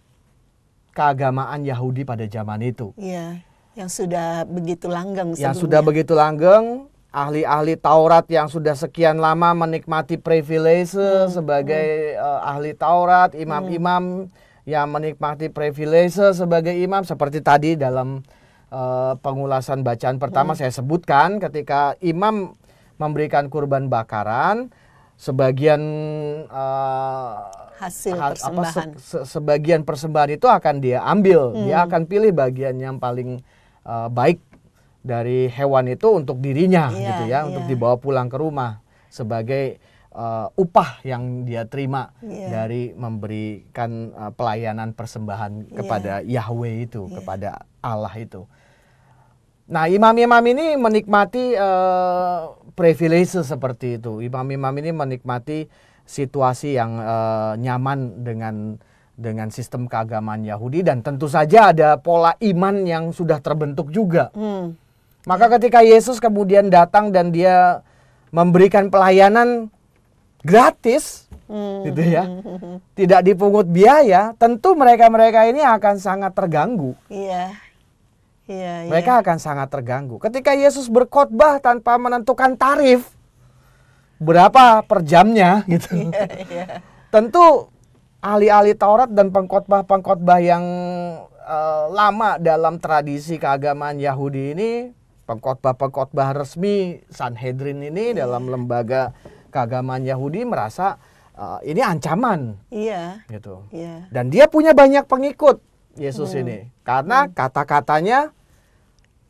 keagamaan Yahudi pada zaman itu. Iya, yang sudah begitu langgeng. Sebelumnya. Yang sudah begitu langgeng, ahli-ahli Taurat yang sudah sekian lama menikmati privilege hmm. sebagai hmm. Uh, ahli Taurat, imam-imam. Hmm yang menikmati privilege sebagai imam seperti tadi dalam uh, pengulasan bacaan pertama hmm. saya sebutkan ketika imam memberikan kurban bakaran sebagian uh, hasil ha, persembahan apa, se, sebagian persembahan itu akan dia ambil hmm. dia akan pilih bagian yang paling uh, baik dari hewan itu untuk dirinya yeah, gitu ya yeah. untuk iya. dibawa pulang ke rumah sebagai uh, upah yang dia terima yeah. dari memberikan uh, pelayanan persembahan iya. kepada yeah. Yahweh itu, yeah. kepada Allah itu. Nah, imam-imam ini menikmati uh, privilege seperti itu. Imam-imam ini menikmati situasi yang uh, nyaman dengan dengan sistem keagamaan Yahudi dan tentu saja ada pola iman yang sudah terbentuk juga. Hmm. Maka ketika Yesus kemudian datang dan dia memberikan pelayanan gratis hmm. gitu ya tidak dipungut biaya tentu mereka-mereka ini akan sangat terganggu iya iya, iya. mereka akan sangat terganggu ketika Yesus berkhotbah tanpa menentukan tarif berapa per jamnya [laughs] gitu iya, iya. tentu ahli-ahli Taurat dan pengkhotbah-pengkhotbah yang uh, lama dalam tradisi keagamaan Yahudi ini pengkhotbah-pengkhotbah resmi Sanhedrin ini iya. dalam lembaga keagamaan Yahudi merasa uh, ini ancaman. Iya. Gitu. Iya. Dan dia punya banyak pengikut Yesus hmm. ini karena hmm. kata-katanya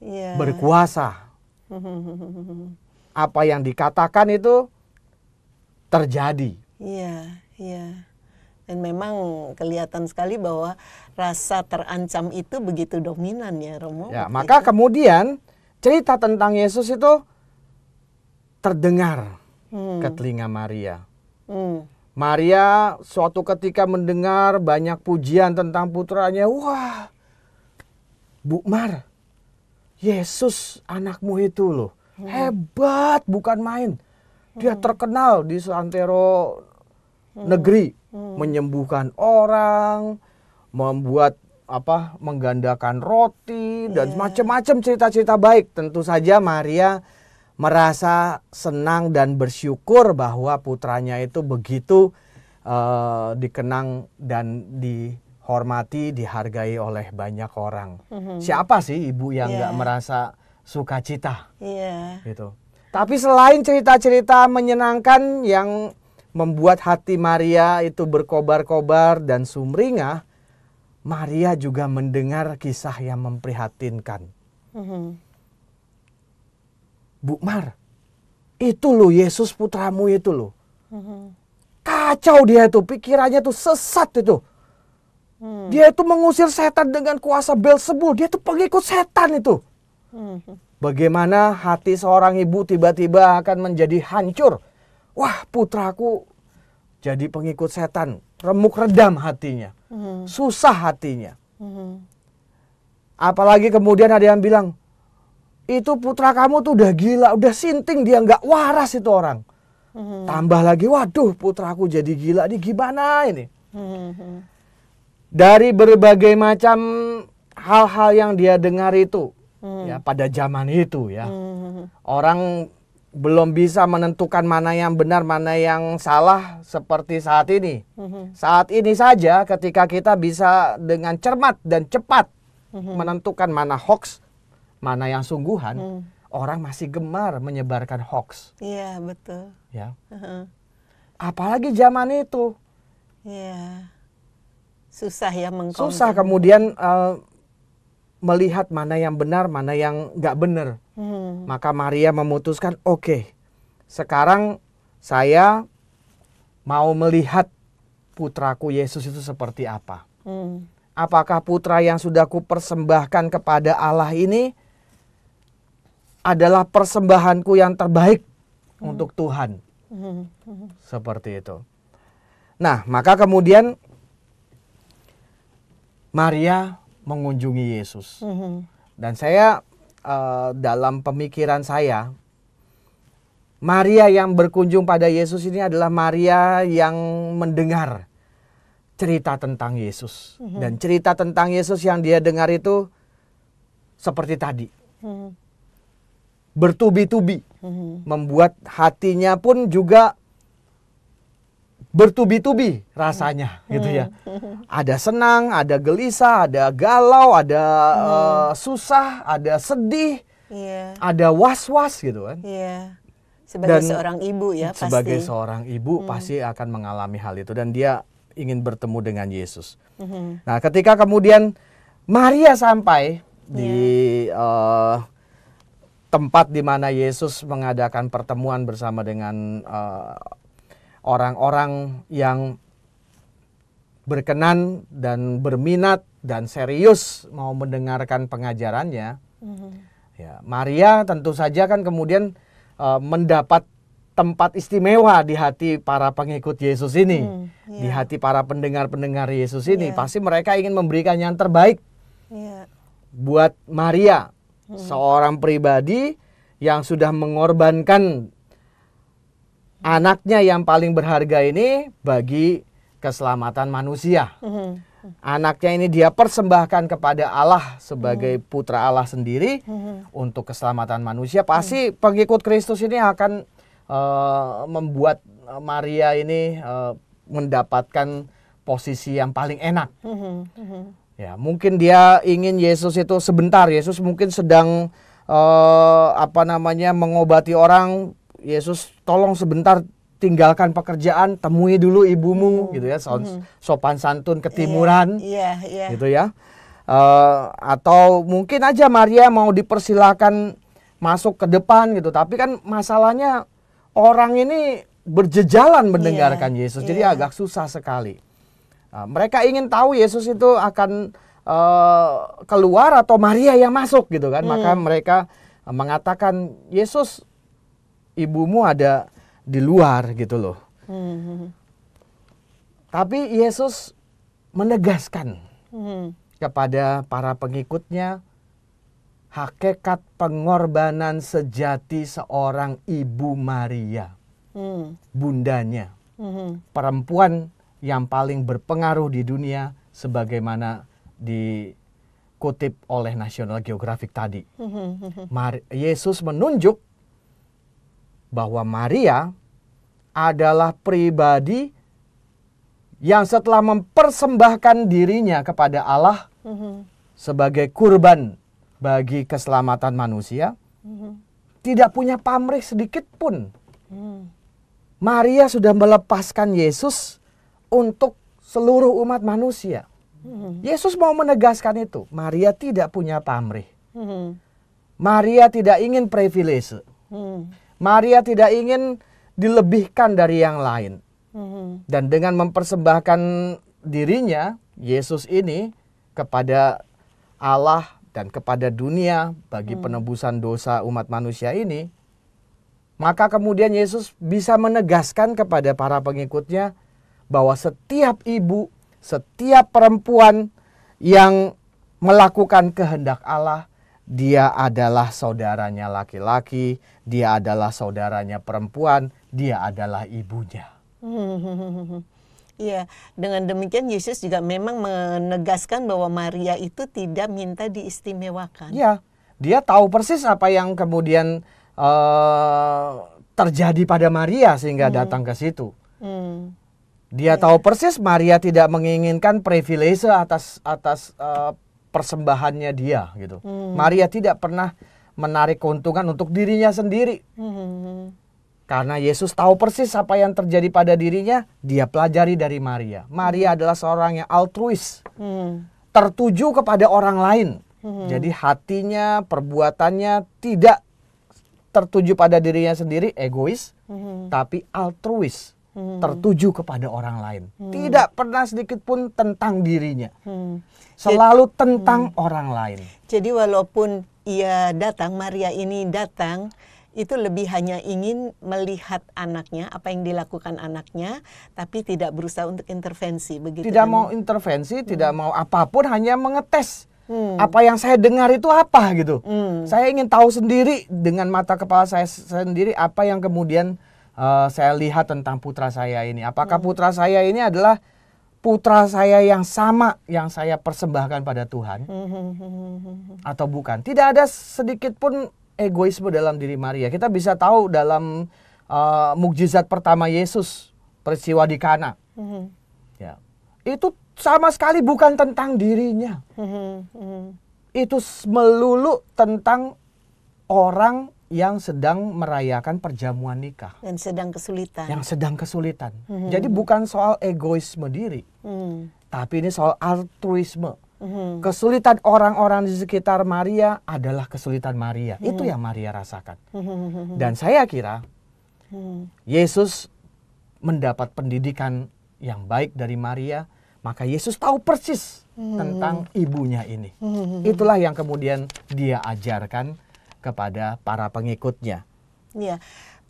iya. berkuasa. [laughs] Apa yang dikatakan itu terjadi. Iya, iya. Dan memang kelihatan sekali bahwa rasa terancam itu begitu dominan ya Romo. Ya, maka kemudian cerita tentang Yesus itu terdengar hmm. ke telinga Maria. Hmm. Maria suatu ketika mendengar banyak pujian tentang putranya, wah, Bu Mar, Yesus anakmu itu loh, hmm. hebat bukan main. Dia hmm. terkenal di seantero hmm. negeri, hmm. menyembuhkan orang, membuat apa menggandakan roti dan yeah. macam-macam cerita-cerita baik tentu saja Maria merasa senang dan bersyukur bahwa putranya itu begitu uh, dikenang dan dihormati, dihargai oleh banyak orang. Mm-hmm. Siapa sih ibu yang iya. nggak yeah. Gak merasa sukacita? Yeah. Gitu. Tapi selain cerita-cerita menyenangkan yang membuat hati Maria itu berkobar-kobar dan sumringah, Maria juga mendengar kisah yang memprihatinkan. Mm-hmm Bu Mar, itu loh Yesus putramu itu loh. Kacau dia itu, pikirannya tuh sesat itu. Hmm. Dia itu mengusir setan dengan kuasa bel Belzebul. Dia itu pengikut setan itu. Hmm. Bagaimana hati seorang ibu tiba-tiba akan menjadi hancur. Wah putraku jadi pengikut setan. Remuk redam hatinya. Hmm. Susah hatinya. Apalagi kemudian ada yang bilang, itu putra kamu tuh udah gila, udah sinting dia nggak waras itu orang. Mm-hmm. Tambah lagi, waduh putraku jadi gila, ini gimana ini? Mm-hmm. Dari berbagai macam hal-hal yang dia dengar itu, mm-hmm. ya pada zaman itu ya, mm-hmm. orang belum bisa menentukan mana yang benar, mana yang salah seperti saat ini. Mm-hmm. Saat ini saja ketika kita bisa dengan cermat dan cepat mm-hmm. menentukan mana hoax, mana yang sungguhan, hmm. orang masih gemar menyebarkan hoax. Iya, betul. Ya. Uh-huh. Apalagi zaman itu. Iya. Susah ya mengkontrol. Susah kemudian uh, melihat mana yang benar, mana yang nggak benar. Hmm. Maka Maria memutuskan, oke, okay, sekarang saya mau melihat putraku Yesus itu seperti apa. Hmm. Apakah putra yang sudah kupersembahkan kepada Allah ini adalah persembahanku yang terbaik hmm. untuk Tuhan. Hmm. Seperti itu. Nah, maka kemudian Maria mengunjungi Yesus. Hmm. Dan saya uh, dalam pemikiran saya Maria yang berkunjung pada Yesus ini adalah Maria yang mendengar cerita tentang Yesus. Hmm. Dan cerita tentang Yesus yang dia dengar itu seperti tadi bertubi-tubi, hmm. membuat hatinya pun juga bertubi-tubi rasanya hmm. gitu ya. Mm-hmm. Ada senang, ada gelisah, ada galau, ada hmm. uh, susah, ada sedih, yeah. ada was-was gitu kan. Yeah. Sebagai dan seorang ibu ya pasti. Sebagai seorang ibu hmm. pasti akan mengalami hal itu dan dia ingin bertemu dengan Yesus. Hmm. Nah ketika kemudian Maria sampai yeah. di uh, tempat di mana Yesus mengadakan pertemuan bersama dengan eh, orang-orang uh, yang berkenan dan berminat dan serius mau mendengarkan pengajarannya. Mm-hmm. Ya, Maria tentu saja kan kemudian uh, mendapat tempat istimewa di hati para pengikut Yesus ini, mm, yeah. di hati para pendengar-pendengar Yesus ini. Yeah. Pasti mereka ingin memberikan yang terbaik yeah. buat Maria Hmm. seorang pribadi yang sudah mengorbankan anaknya yang paling berharga ini bagi keselamatan manusia. Hmm, hmm, anaknya ini dia persembahkan kepada Allah sebagai putra Allah sendiri untuk keselamatan manusia. Pasti pengikut Kristus ini akan uh, membuat Maria ini uh, mendapatkan posisi yang paling enak. Ya, mungkin dia ingin Yesus itu sebentar. Yesus mungkin sedang eh, apa namanya mengobati orang. Yesus tolong sebentar tinggalkan pekerjaan, temui dulu ibumu, hmm. gitu ya. hmm. Sopan santun iya, ketimuran, yeah, yeah, yeah. gitu ya. Uh, atau mungkin aja Maria mau dipersilakan masuk ke depan gitu, tapi kan masalahnya orang ini berjejalan iya, mendengarkan yeah, Yesus, yeah. jadi iya. agak susah sekali. Ah, mereka ingin tahu Yesus itu akan uh, keluar atau Maria yang masuk gitu kan. Hmm. Maka mereka eh, mengatakan Yesus ibumu ada di luar gitu loh. Hmm. Tapi Yesus menegaskan hmm. kepada para pengikutnya hakikat pengorbanan sejati seorang ibu Maria, hmm. bundanya, hmm. perempuan yang paling berpengaruh di dunia sebagaimana dikutip oleh National Geographic tadi. [laughs] Mar Yesus menunjuk bahwa Maria adalah pribadi yang setelah mempersembahkan dirinya kepada Allah [laughs] sebagai kurban bagi keselamatan manusia, [laughs] tidak punya pamrih sedikit pun. Hmm. Maria sudah melepaskan Yesus untuk seluruh umat manusia. Hmm. Yesus mau menegaskan itu. Maria tidak punya pamrih. Hmm. Maria tidak ingin privilege. Hmm. Maria tidak ingin dilebihkan dari yang lain. Hmm. Dan dengan mempersembahkan dirinya, Yesus ini kepada Allah dan kepada dunia bagi penebusan dosa umat manusia ini, maka kemudian Yesus bisa menegaskan kepada para pengikutnya, bahwa setiap ibu, setiap perempuan yang melakukan kehendak Allah, dia adalah saudaranya laki-laki, dia adalah saudaranya perempuan, dia adalah ibunya. [laughs] Iya, dengan demikian Yesus juga memang menegaskan bahwa Maria itu tidak minta diistimewakan. Iya, dia tahu persis apa yang kemudian uh, terjadi pada Maria sehingga hmm. datang ke situ. Hmm. Dia iya. tahu persis Maria tidak menginginkan privilege atas atas uh, persembahannya dia gitu. Hmm. Maria tidak pernah menarik keuntungan untuk dirinya sendiri. Hmm, hmm, hmm. Karena Yesus tahu persis apa yang terjadi pada dirinya, dia pelajari dari Maria. Maria hmm. adalah seorang yang altruis, hmm. tertuju kepada orang lain. Hmm. Jadi hatinya, perbuatannya tidak tertuju pada dirinya sendiri, egois, hmm. tapi altruis hmm. tertuju kepada orang lain. Hmm. Tidak pernah sedikit pun tentang dirinya. Hmm. Selalu Jadi, tentang hmm. orang lain. Jadi walaupun ia datang, Maria ini datang, itu lebih hanya ingin melihat anaknya, apa yang dilakukan anaknya, tapi tidak berusaha untuk intervensi. Begitu tidak kan? mau intervensi, hmm. tidak mau apapun, hanya mengetes. Hmm. Apa yang saya dengar itu apa gitu. Hmm. Saya ingin tahu sendiri dengan mata kepala saya sendiri apa yang kemudian Eh, saya lihat tentang putra saya ini. Apakah hmm. putra saya ini adalah putra saya yang sama yang saya persembahkan pada Tuhan hmm. atau bukan? Tidak ada sedikit pun egoisme dalam diri Maria. Kita bisa tahu dalam uh, mukjizat pertama Yesus peristiwa di Kana. Hmm. Ya. Itu sama sekali bukan tentang dirinya. Itu melulu tentang orang yang sedang merayakan perjamuan nikah yang sedang kesulitan yang sedang kesulitan mm-hmm. jadi bukan soal egoisme diri mm. tapi ini soal altruisme mm-hmm. kesulitan orang-orang di sekitar Maria adalah kesulitan Maria mm. itu yang Maria rasakan mm-hmm. dan saya kira mm. Yesus mendapat pendidikan yang baik dari Maria maka Yesus tahu persis mm-hmm. tentang ibunya ini mm-hmm. itulah yang kemudian dia ajarkan kepada para pengikutnya. Ya.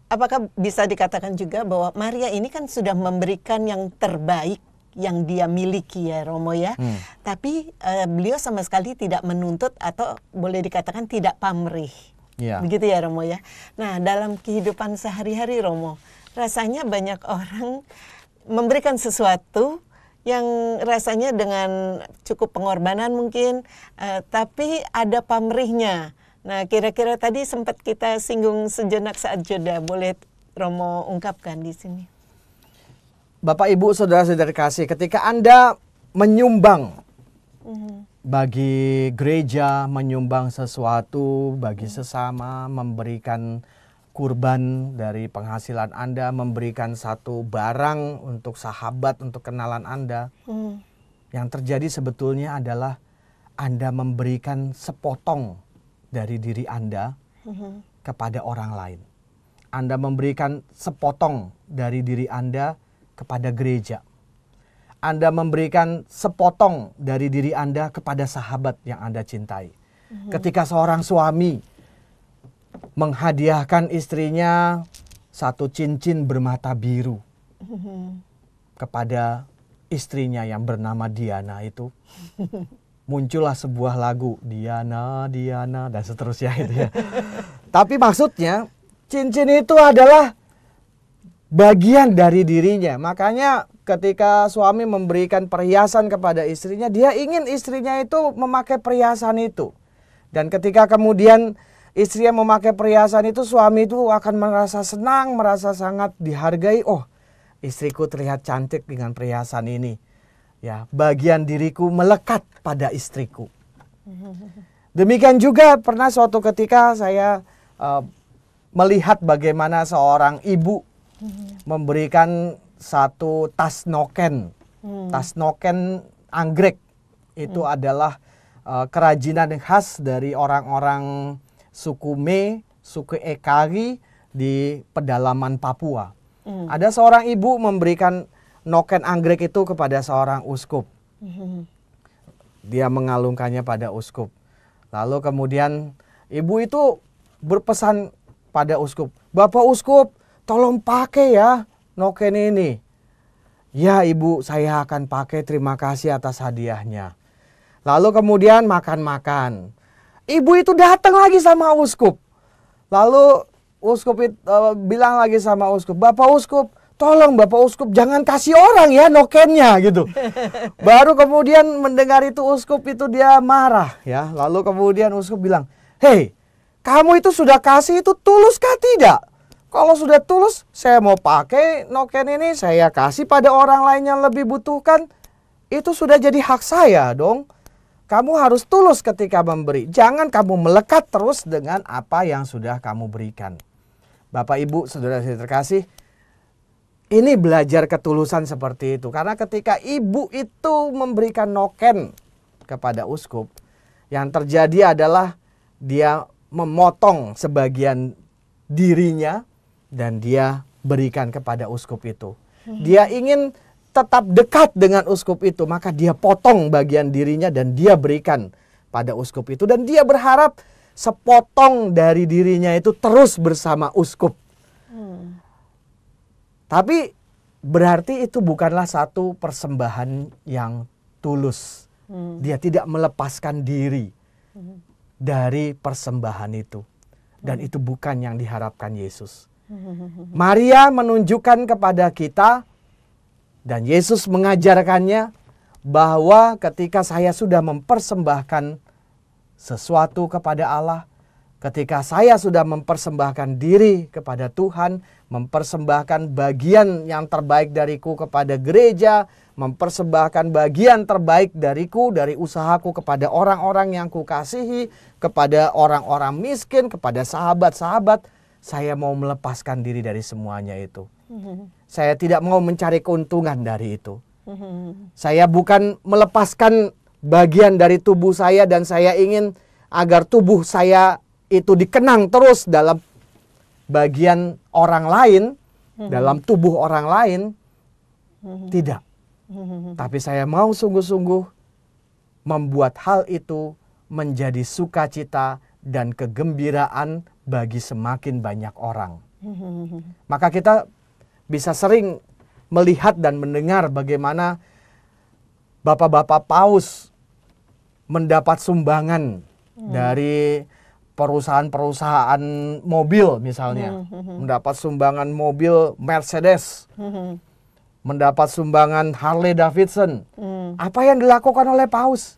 Apakah bisa dikatakan juga bahwa Maria ini kan sudah memberikan yang terbaik yang dia miliki ya Romo ya. Hmm. Tapi uh, beliau sama sekali tidak menuntut atau boleh dikatakan tidak pamrih. Iya. Begitu ya Romo ya. Nah, dalam kehidupan sehari-hari Romo, rasanya banyak [laughs] orang memberikan sesuatu yang rasanya dengan cukup pengorbanan mungkin uh, tapi ada pamrihnya. Nah, kira-kira tadi sempat kita singgung sejenak saat jeda. Boleh Romo ungkapkan di sini. Bapak Ibu saudara-saudara kasih, ketika Anda menyumbang mm-hmm. bagi gereja, menyumbang sesuatu bagi mm-hmm. sesama, memberikan kurban dari penghasilan Anda, memberikan satu barang untuk sahabat, untuk kenalan Anda. mm Yang terjadi sebetulnya adalah Anda memberikan sepotong dari diri Anda mm-hmm. kepada orang lain. Anda memberikan sepotong dari diri Anda kepada gereja. Anda memberikan sepotong dari diri Anda kepada sahabat yang Anda cintai. Mm-hmm. Ketika seorang suami menghadiahkan istrinya satu cincin bermata biru mm-hmm. kepada istrinya yang bernama Diana itu, [laughs] muncullah sebuah lagu Diana Diana dan seterusnya itu ya. Tapi maksudnya cincin itu adalah bagian dari dirinya. Makanya ketika suami memberikan perhiasan kepada istrinya, dia ingin istrinya itu memakai perhiasan itu. Dan ketika kemudian istrinya memakai perhiasan itu, suami itu akan merasa senang, merasa sangat dihargai. Oh, istriku terlihat cantik dengan perhiasan ini. Ya, bagian diriku melekat pada istriku. Demikian juga pernah suatu ketika saya uh, melihat bagaimana seorang ibu memberikan satu tas noken. Hmm. Tas noken anggrek itu hmm. adalah uh, kerajinan khas dari orang-orang suku Me, suku Ekari di pedalaman Papua. Hmm. Ada seorang ibu memberikan noken anggrek itu kepada seorang uskup. Dia mengalungkannya pada uskup. Lalu kemudian ibu itu berpesan pada uskup, "Bapak uskup, tolong pakai ya noken ini." "Ya, Ibu, saya akan pakai. Terima kasih atas hadiahnya." Lalu kemudian makan-makan. Ibu itu datang lagi sama uskup. Lalu uskup itu, uh, eh, bilang lagi sama uskup, "Bapak uskup, tolong Bapak Uskup jangan kasih orang ya nokennya gitu. [laughs] Baru kemudian mendengar itu Uskup itu dia marah ya. Lalu kemudian Uskup bilang, hei kamu itu sudah kasih itu tulus kah tidak? Kalau sudah tulus saya mau pakai noken ini saya kasih pada orang lain yang lebih butuhkan. Itu sudah jadi hak saya dong. Kamu harus tulus ketika memberi. Jangan kamu melekat terus dengan apa yang sudah kamu berikan. Bapak Ibu, saudara saudara terkasih, ini belajar ketulusan seperti itu karena ketika ibu itu memberikan noken kepada uskup yang terjadi adalah dia memotong sebagian dirinya dan dia berikan kepada uskup itu hmm. dia ingin tetap dekat dengan uskup itu maka dia potong bagian dirinya dan dia berikan pada uskup itu dan dia berharap sepotong dari dirinya itu terus bersama uskup hmm. Tapi berarti itu bukanlah satu persembahan yang tulus. Hmm. Dia tidak melepaskan diri hmm. dari persembahan itu. Dan itu bukan yang diharapkan Yesus. Hmm. Maria menunjukkan kepada kita dan Yesus mengajarkannya bahwa ketika saya sudah mempersembahkan sesuatu kepada Allah, ketika saya sudah mempersembahkan diri kepada Tuhan, mempersembahkan bagian yang terbaik dariku kepada gereja, mempersembahkan bagian terbaik dariku, dari usahaku kepada orang-orang yang kukasihi, kepada orang-orang miskin, kepada sahabat-sahabat. Saya mau melepaskan diri dari semuanya itu. [laughs] Saya tidak mau mencari keuntungan dari itu. [laughs] Saya bukan melepaskan bagian dari tubuh saya dan saya ingin agar tubuh saya itu dikenang terus dalam bagian orang lain, hmm. dalam tubuh orang lain, hmm. tidak. Hmm. Tapi saya mau sungguh-sungguh membuat hal itu menjadi sukacita dan kegembiraan bagi semakin banyak orang. Hmm. Maka kita bisa sering melihat dan mendengar bagaimana bapak-bapak paus mendapat sumbangan hmm. dari perusahaan-perusahaan mobil misalnya hmm, hmm, hmm. mendapat sumbangan mobil Mercedes, hmm, hmm. mendapat sumbangan Harley Davidson. Hmm. Apa yang dilakukan oleh Paus?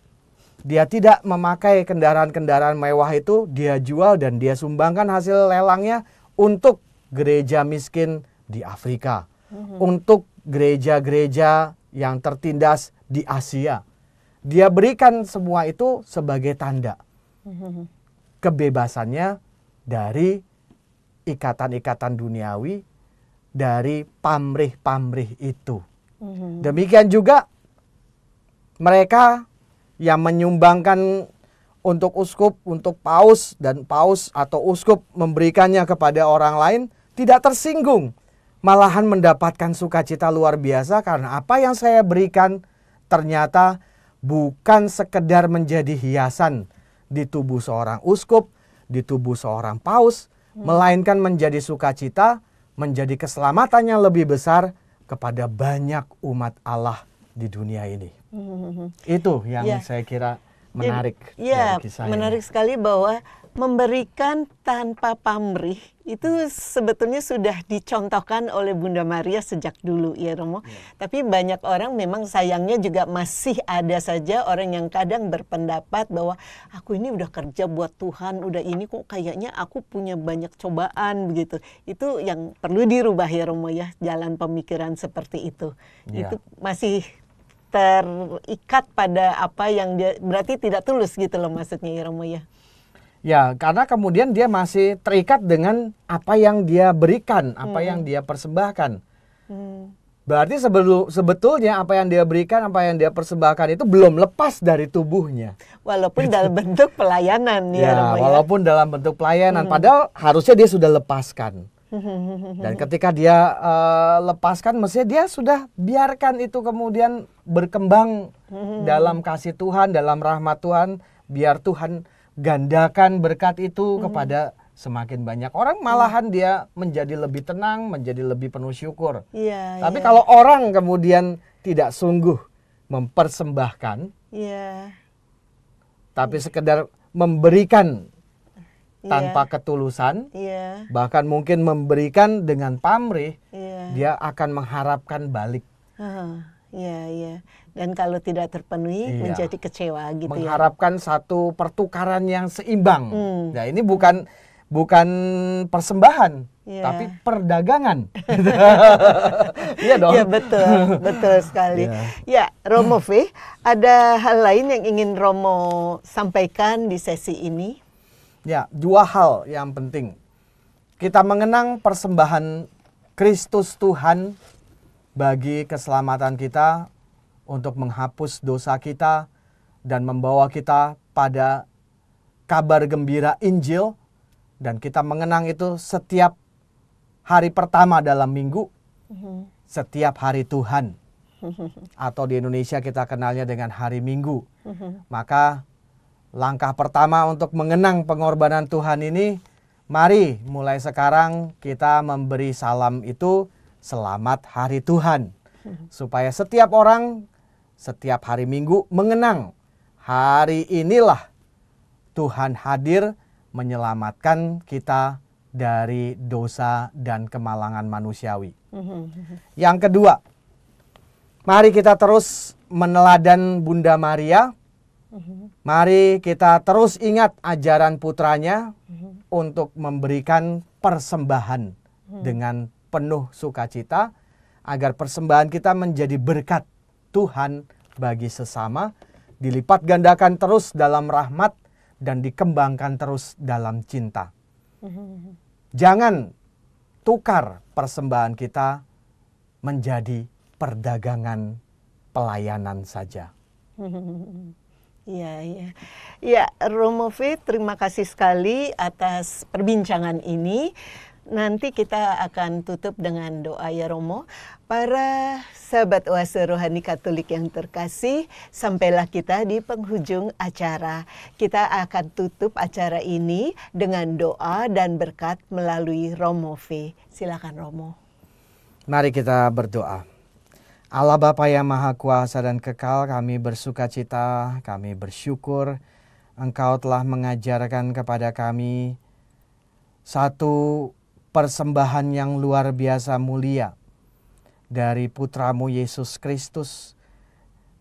Dia tidak memakai kendaraan-kendaraan mewah itu, dia jual dan dia sumbangkan hasil lelangnya untuk gereja miskin di Afrika, hmm. untuk gereja-gereja yang tertindas di Asia. Dia berikan semua itu sebagai tanda. Hmm kebebasannya dari ikatan-ikatan duniawi, dari pamrih-pamrih itu. Mhm. Demikian juga mereka yang menyumbangkan untuk uskup, untuk paus dan paus atau uskup memberikannya kepada orang lain tidak tersinggung, malahan mendapatkan sukacita luar biasa karena apa yang saya berikan ternyata bukan sekedar menjadi hiasan di tubuh seorang uskup, di tubuh seorang paus, hmm. melainkan menjadi sukacita, menjadi keselamatan yang lebih besar kepada banyak umat Allah di dunia ini. Hmm. Itu yang yeah. saya kira menarik. Iya, menarik sekali bahwa memberikan tanpa pamrih itu sebetulnya sudah dicontohkan oleh Bunda Maria sejak dulu ya Romo. Ya. Tapi banyak orang memang sayangnya juga masih ada saja orang yang kadang berpendapat bahwa aku ini udah kerja buat Tuhan, udah ini kok kayaknya aku punya banyak cobaan begitu. Itu yang perlu dirubah ya Romo ya, jalan pemikiran seperti itu. Ya. Itu masih terikat pada apa yang dia berarti tidak tulus gitu loh maksudnya ya Romo ya. Ya, karena kemudian dia masih terikat dengan apa yang dia berikan, apa yang hmm. dia persembahkan. Hmm. Berarti sebelu, sebetulnya apa yang dia berikan, apa yang dia persembahkan itu belum lepas dari tubuhnya. Walaupun gitu. dalam bentuk pelayanan ya. Ya, ya walaupun dalam bentuk pelayanan, hmm. padahal harusnya dia sudah lepaskan. [laughs] Dan ketika dia uh, lepaskan, mestinya dia sudah biarkan itu kemudian berkembang hmm. dalam kasih Tuhan, dalam rahmat Tuhan, biar Tuhan gandakan berkat itu hmm. kepada semakin banyak orang malahan mm. dia menjadi lebih tenang, menjadi lebih penuh syukur. Yeah, Tapi yeah. kalau orang kemudian tidak sungguh mempersembahkan, yeah. tapi sekedar memberikan iya. tanpa yeah. ketulusan, yeah. bahkan mungkin memberikan dengan pamrih, yeah. dia akan mengharapkan balik. Uh, yeah, yeah dan kalau tidak terpenuhi iya. menjadi kecewa gitu ya. mengharapkan ya. satu pertukaran yang seimbang hmm. nah ini bukan bukan persembahan yeah. tapi perdagangan [laughs] iya dong ya betul betul sekali yeah. ya Romo V ada hal lain yang ingin Romo sampaikan di sesi ini ya dua hal yang penting kita mengenang persembahan Kristus Tuhan bagi keselamatan kita untuk menghapus dosa kita dan membawa kita pada kabar gembira Injil dan kita mengenang itu setiap hari pertama dalam minggu, mm-hmm. setiap hari Tuhan mm-hmm. atau di Indonesia kita kenalnya dengan hari Minggu. Mm-hmm. Maka langkah pertama untuk mengenang pengorbanan Tuhan ini, mari mulai sekarang kita memberi salam itu selamat hari Tuhan. Supaya setiap orang setiap hari Minggu mengenang hari inilah Tuhan hadir menyelamatkan kita dari dosa dan kemalangan manusiawi. Mm-hmm. Yang kedua, mari kita terus meneladan Bunda Maria. Mm-hmm. Mari kita terus ingat ajaran putranya mm-hmm. untuk memberikan persembahan dengan penuh sukacita agar persembahan kita menjadi berkat Tuhan bagi sesama, dilipat gandakan terus dalam rahmat dan dikembangkan terus dalam cinta. Jangan tukar persembahan kita menjadi perdagangan pelayanan saja. Iya, iya. Ya, Romo V, terima kasih sekali atas perbincangan ini nanti kita akan tutup dengan doa ya Romo. Para sahabat oase rohani katolik yang terkasih, sampailah kita di penghujung acara. Kita akan tutup acara ini dengan doa dan berkat melalui Romo V. Silakan Romo. Mari kita berdoa. Allah Bapa yang Maha Kuasa dan Kekal, kami bersuka cita, kami bersyukur Engkau telah mengajarkan kepada kami satu persembahan yang luar biasa mulia dari putramu Yesus Kristus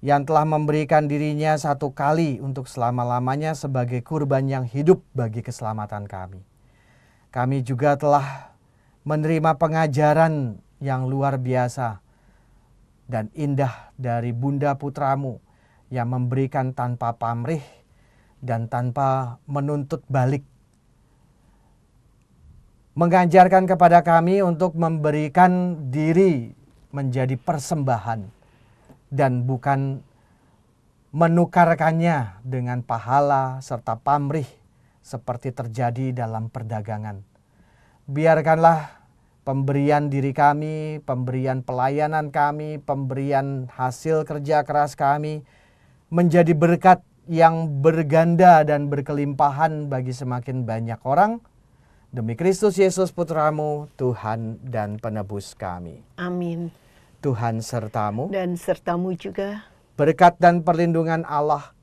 yang telah memberikan dirinya satu kali untuk selama-lamanya sebagai kurban yang hidup bagi keselamatan kami. Kami juga telah menerima pengajaran yang luar biasa dan indah dari Bunda Putramu yang memberikan tanpa pamrih dan tanpa menuntut balik mengajarkan kepada kami untuk memberikan diri menjadi persembahan dan bukan menukarkannya dengan pahala serta pamrih seperti terjadi dalam perdagangan. Biarkanlah pemberian diri kami, pemberian pelayanan kami, pemberian hasil kerja keras kami menjadi berkat yang berganda dan berkelimpahan bagi semakin banyak orang Demi Kristus Yesus Putramu, Tuhan dan Penebus kami. Amin. Tuhan sertamu. Dan sertamu juga. Berkat dan perlindungan Allah,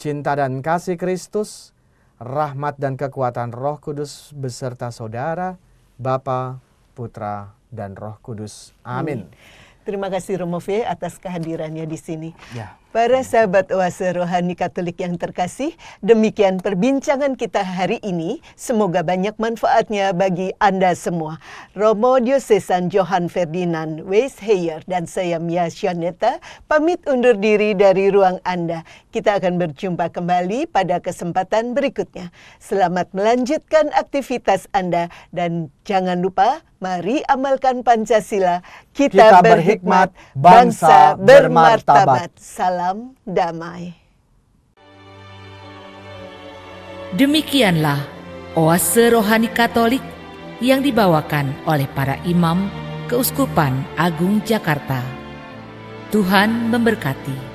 cinta dan kasih Kristus, rahmat dan kekuatan roh kudus beserta saudara, Bapa, Putra, dan Roh Kudus. Amin. Amin. Terima kasih Romo V atas kehadirannya di sini. Ya. Para sahabat oase rohani Katolik yang terkasih, demikian perbincangan kita hari ini. Semoga banyak manfaatnya bagi Anda semua. Romo Diocesan Johan Ferdinand Weisheyer dan saya Mia Sianeta pamit undur diri dari ruang Anda. Kita akan berjumpa kembali pada kesempatan berikutnya. Selamat melanjutkan aktivitas Anda dan jangan lupa mari amalkan Pancasila. Kita, kita berhikmat, bangsa bermartabat. Salam dalam damai. Demikianlah oase rohani Katolik yang dibawakan oleh para imam Keuskupan Agung Jakarta. Tuhan memberkati.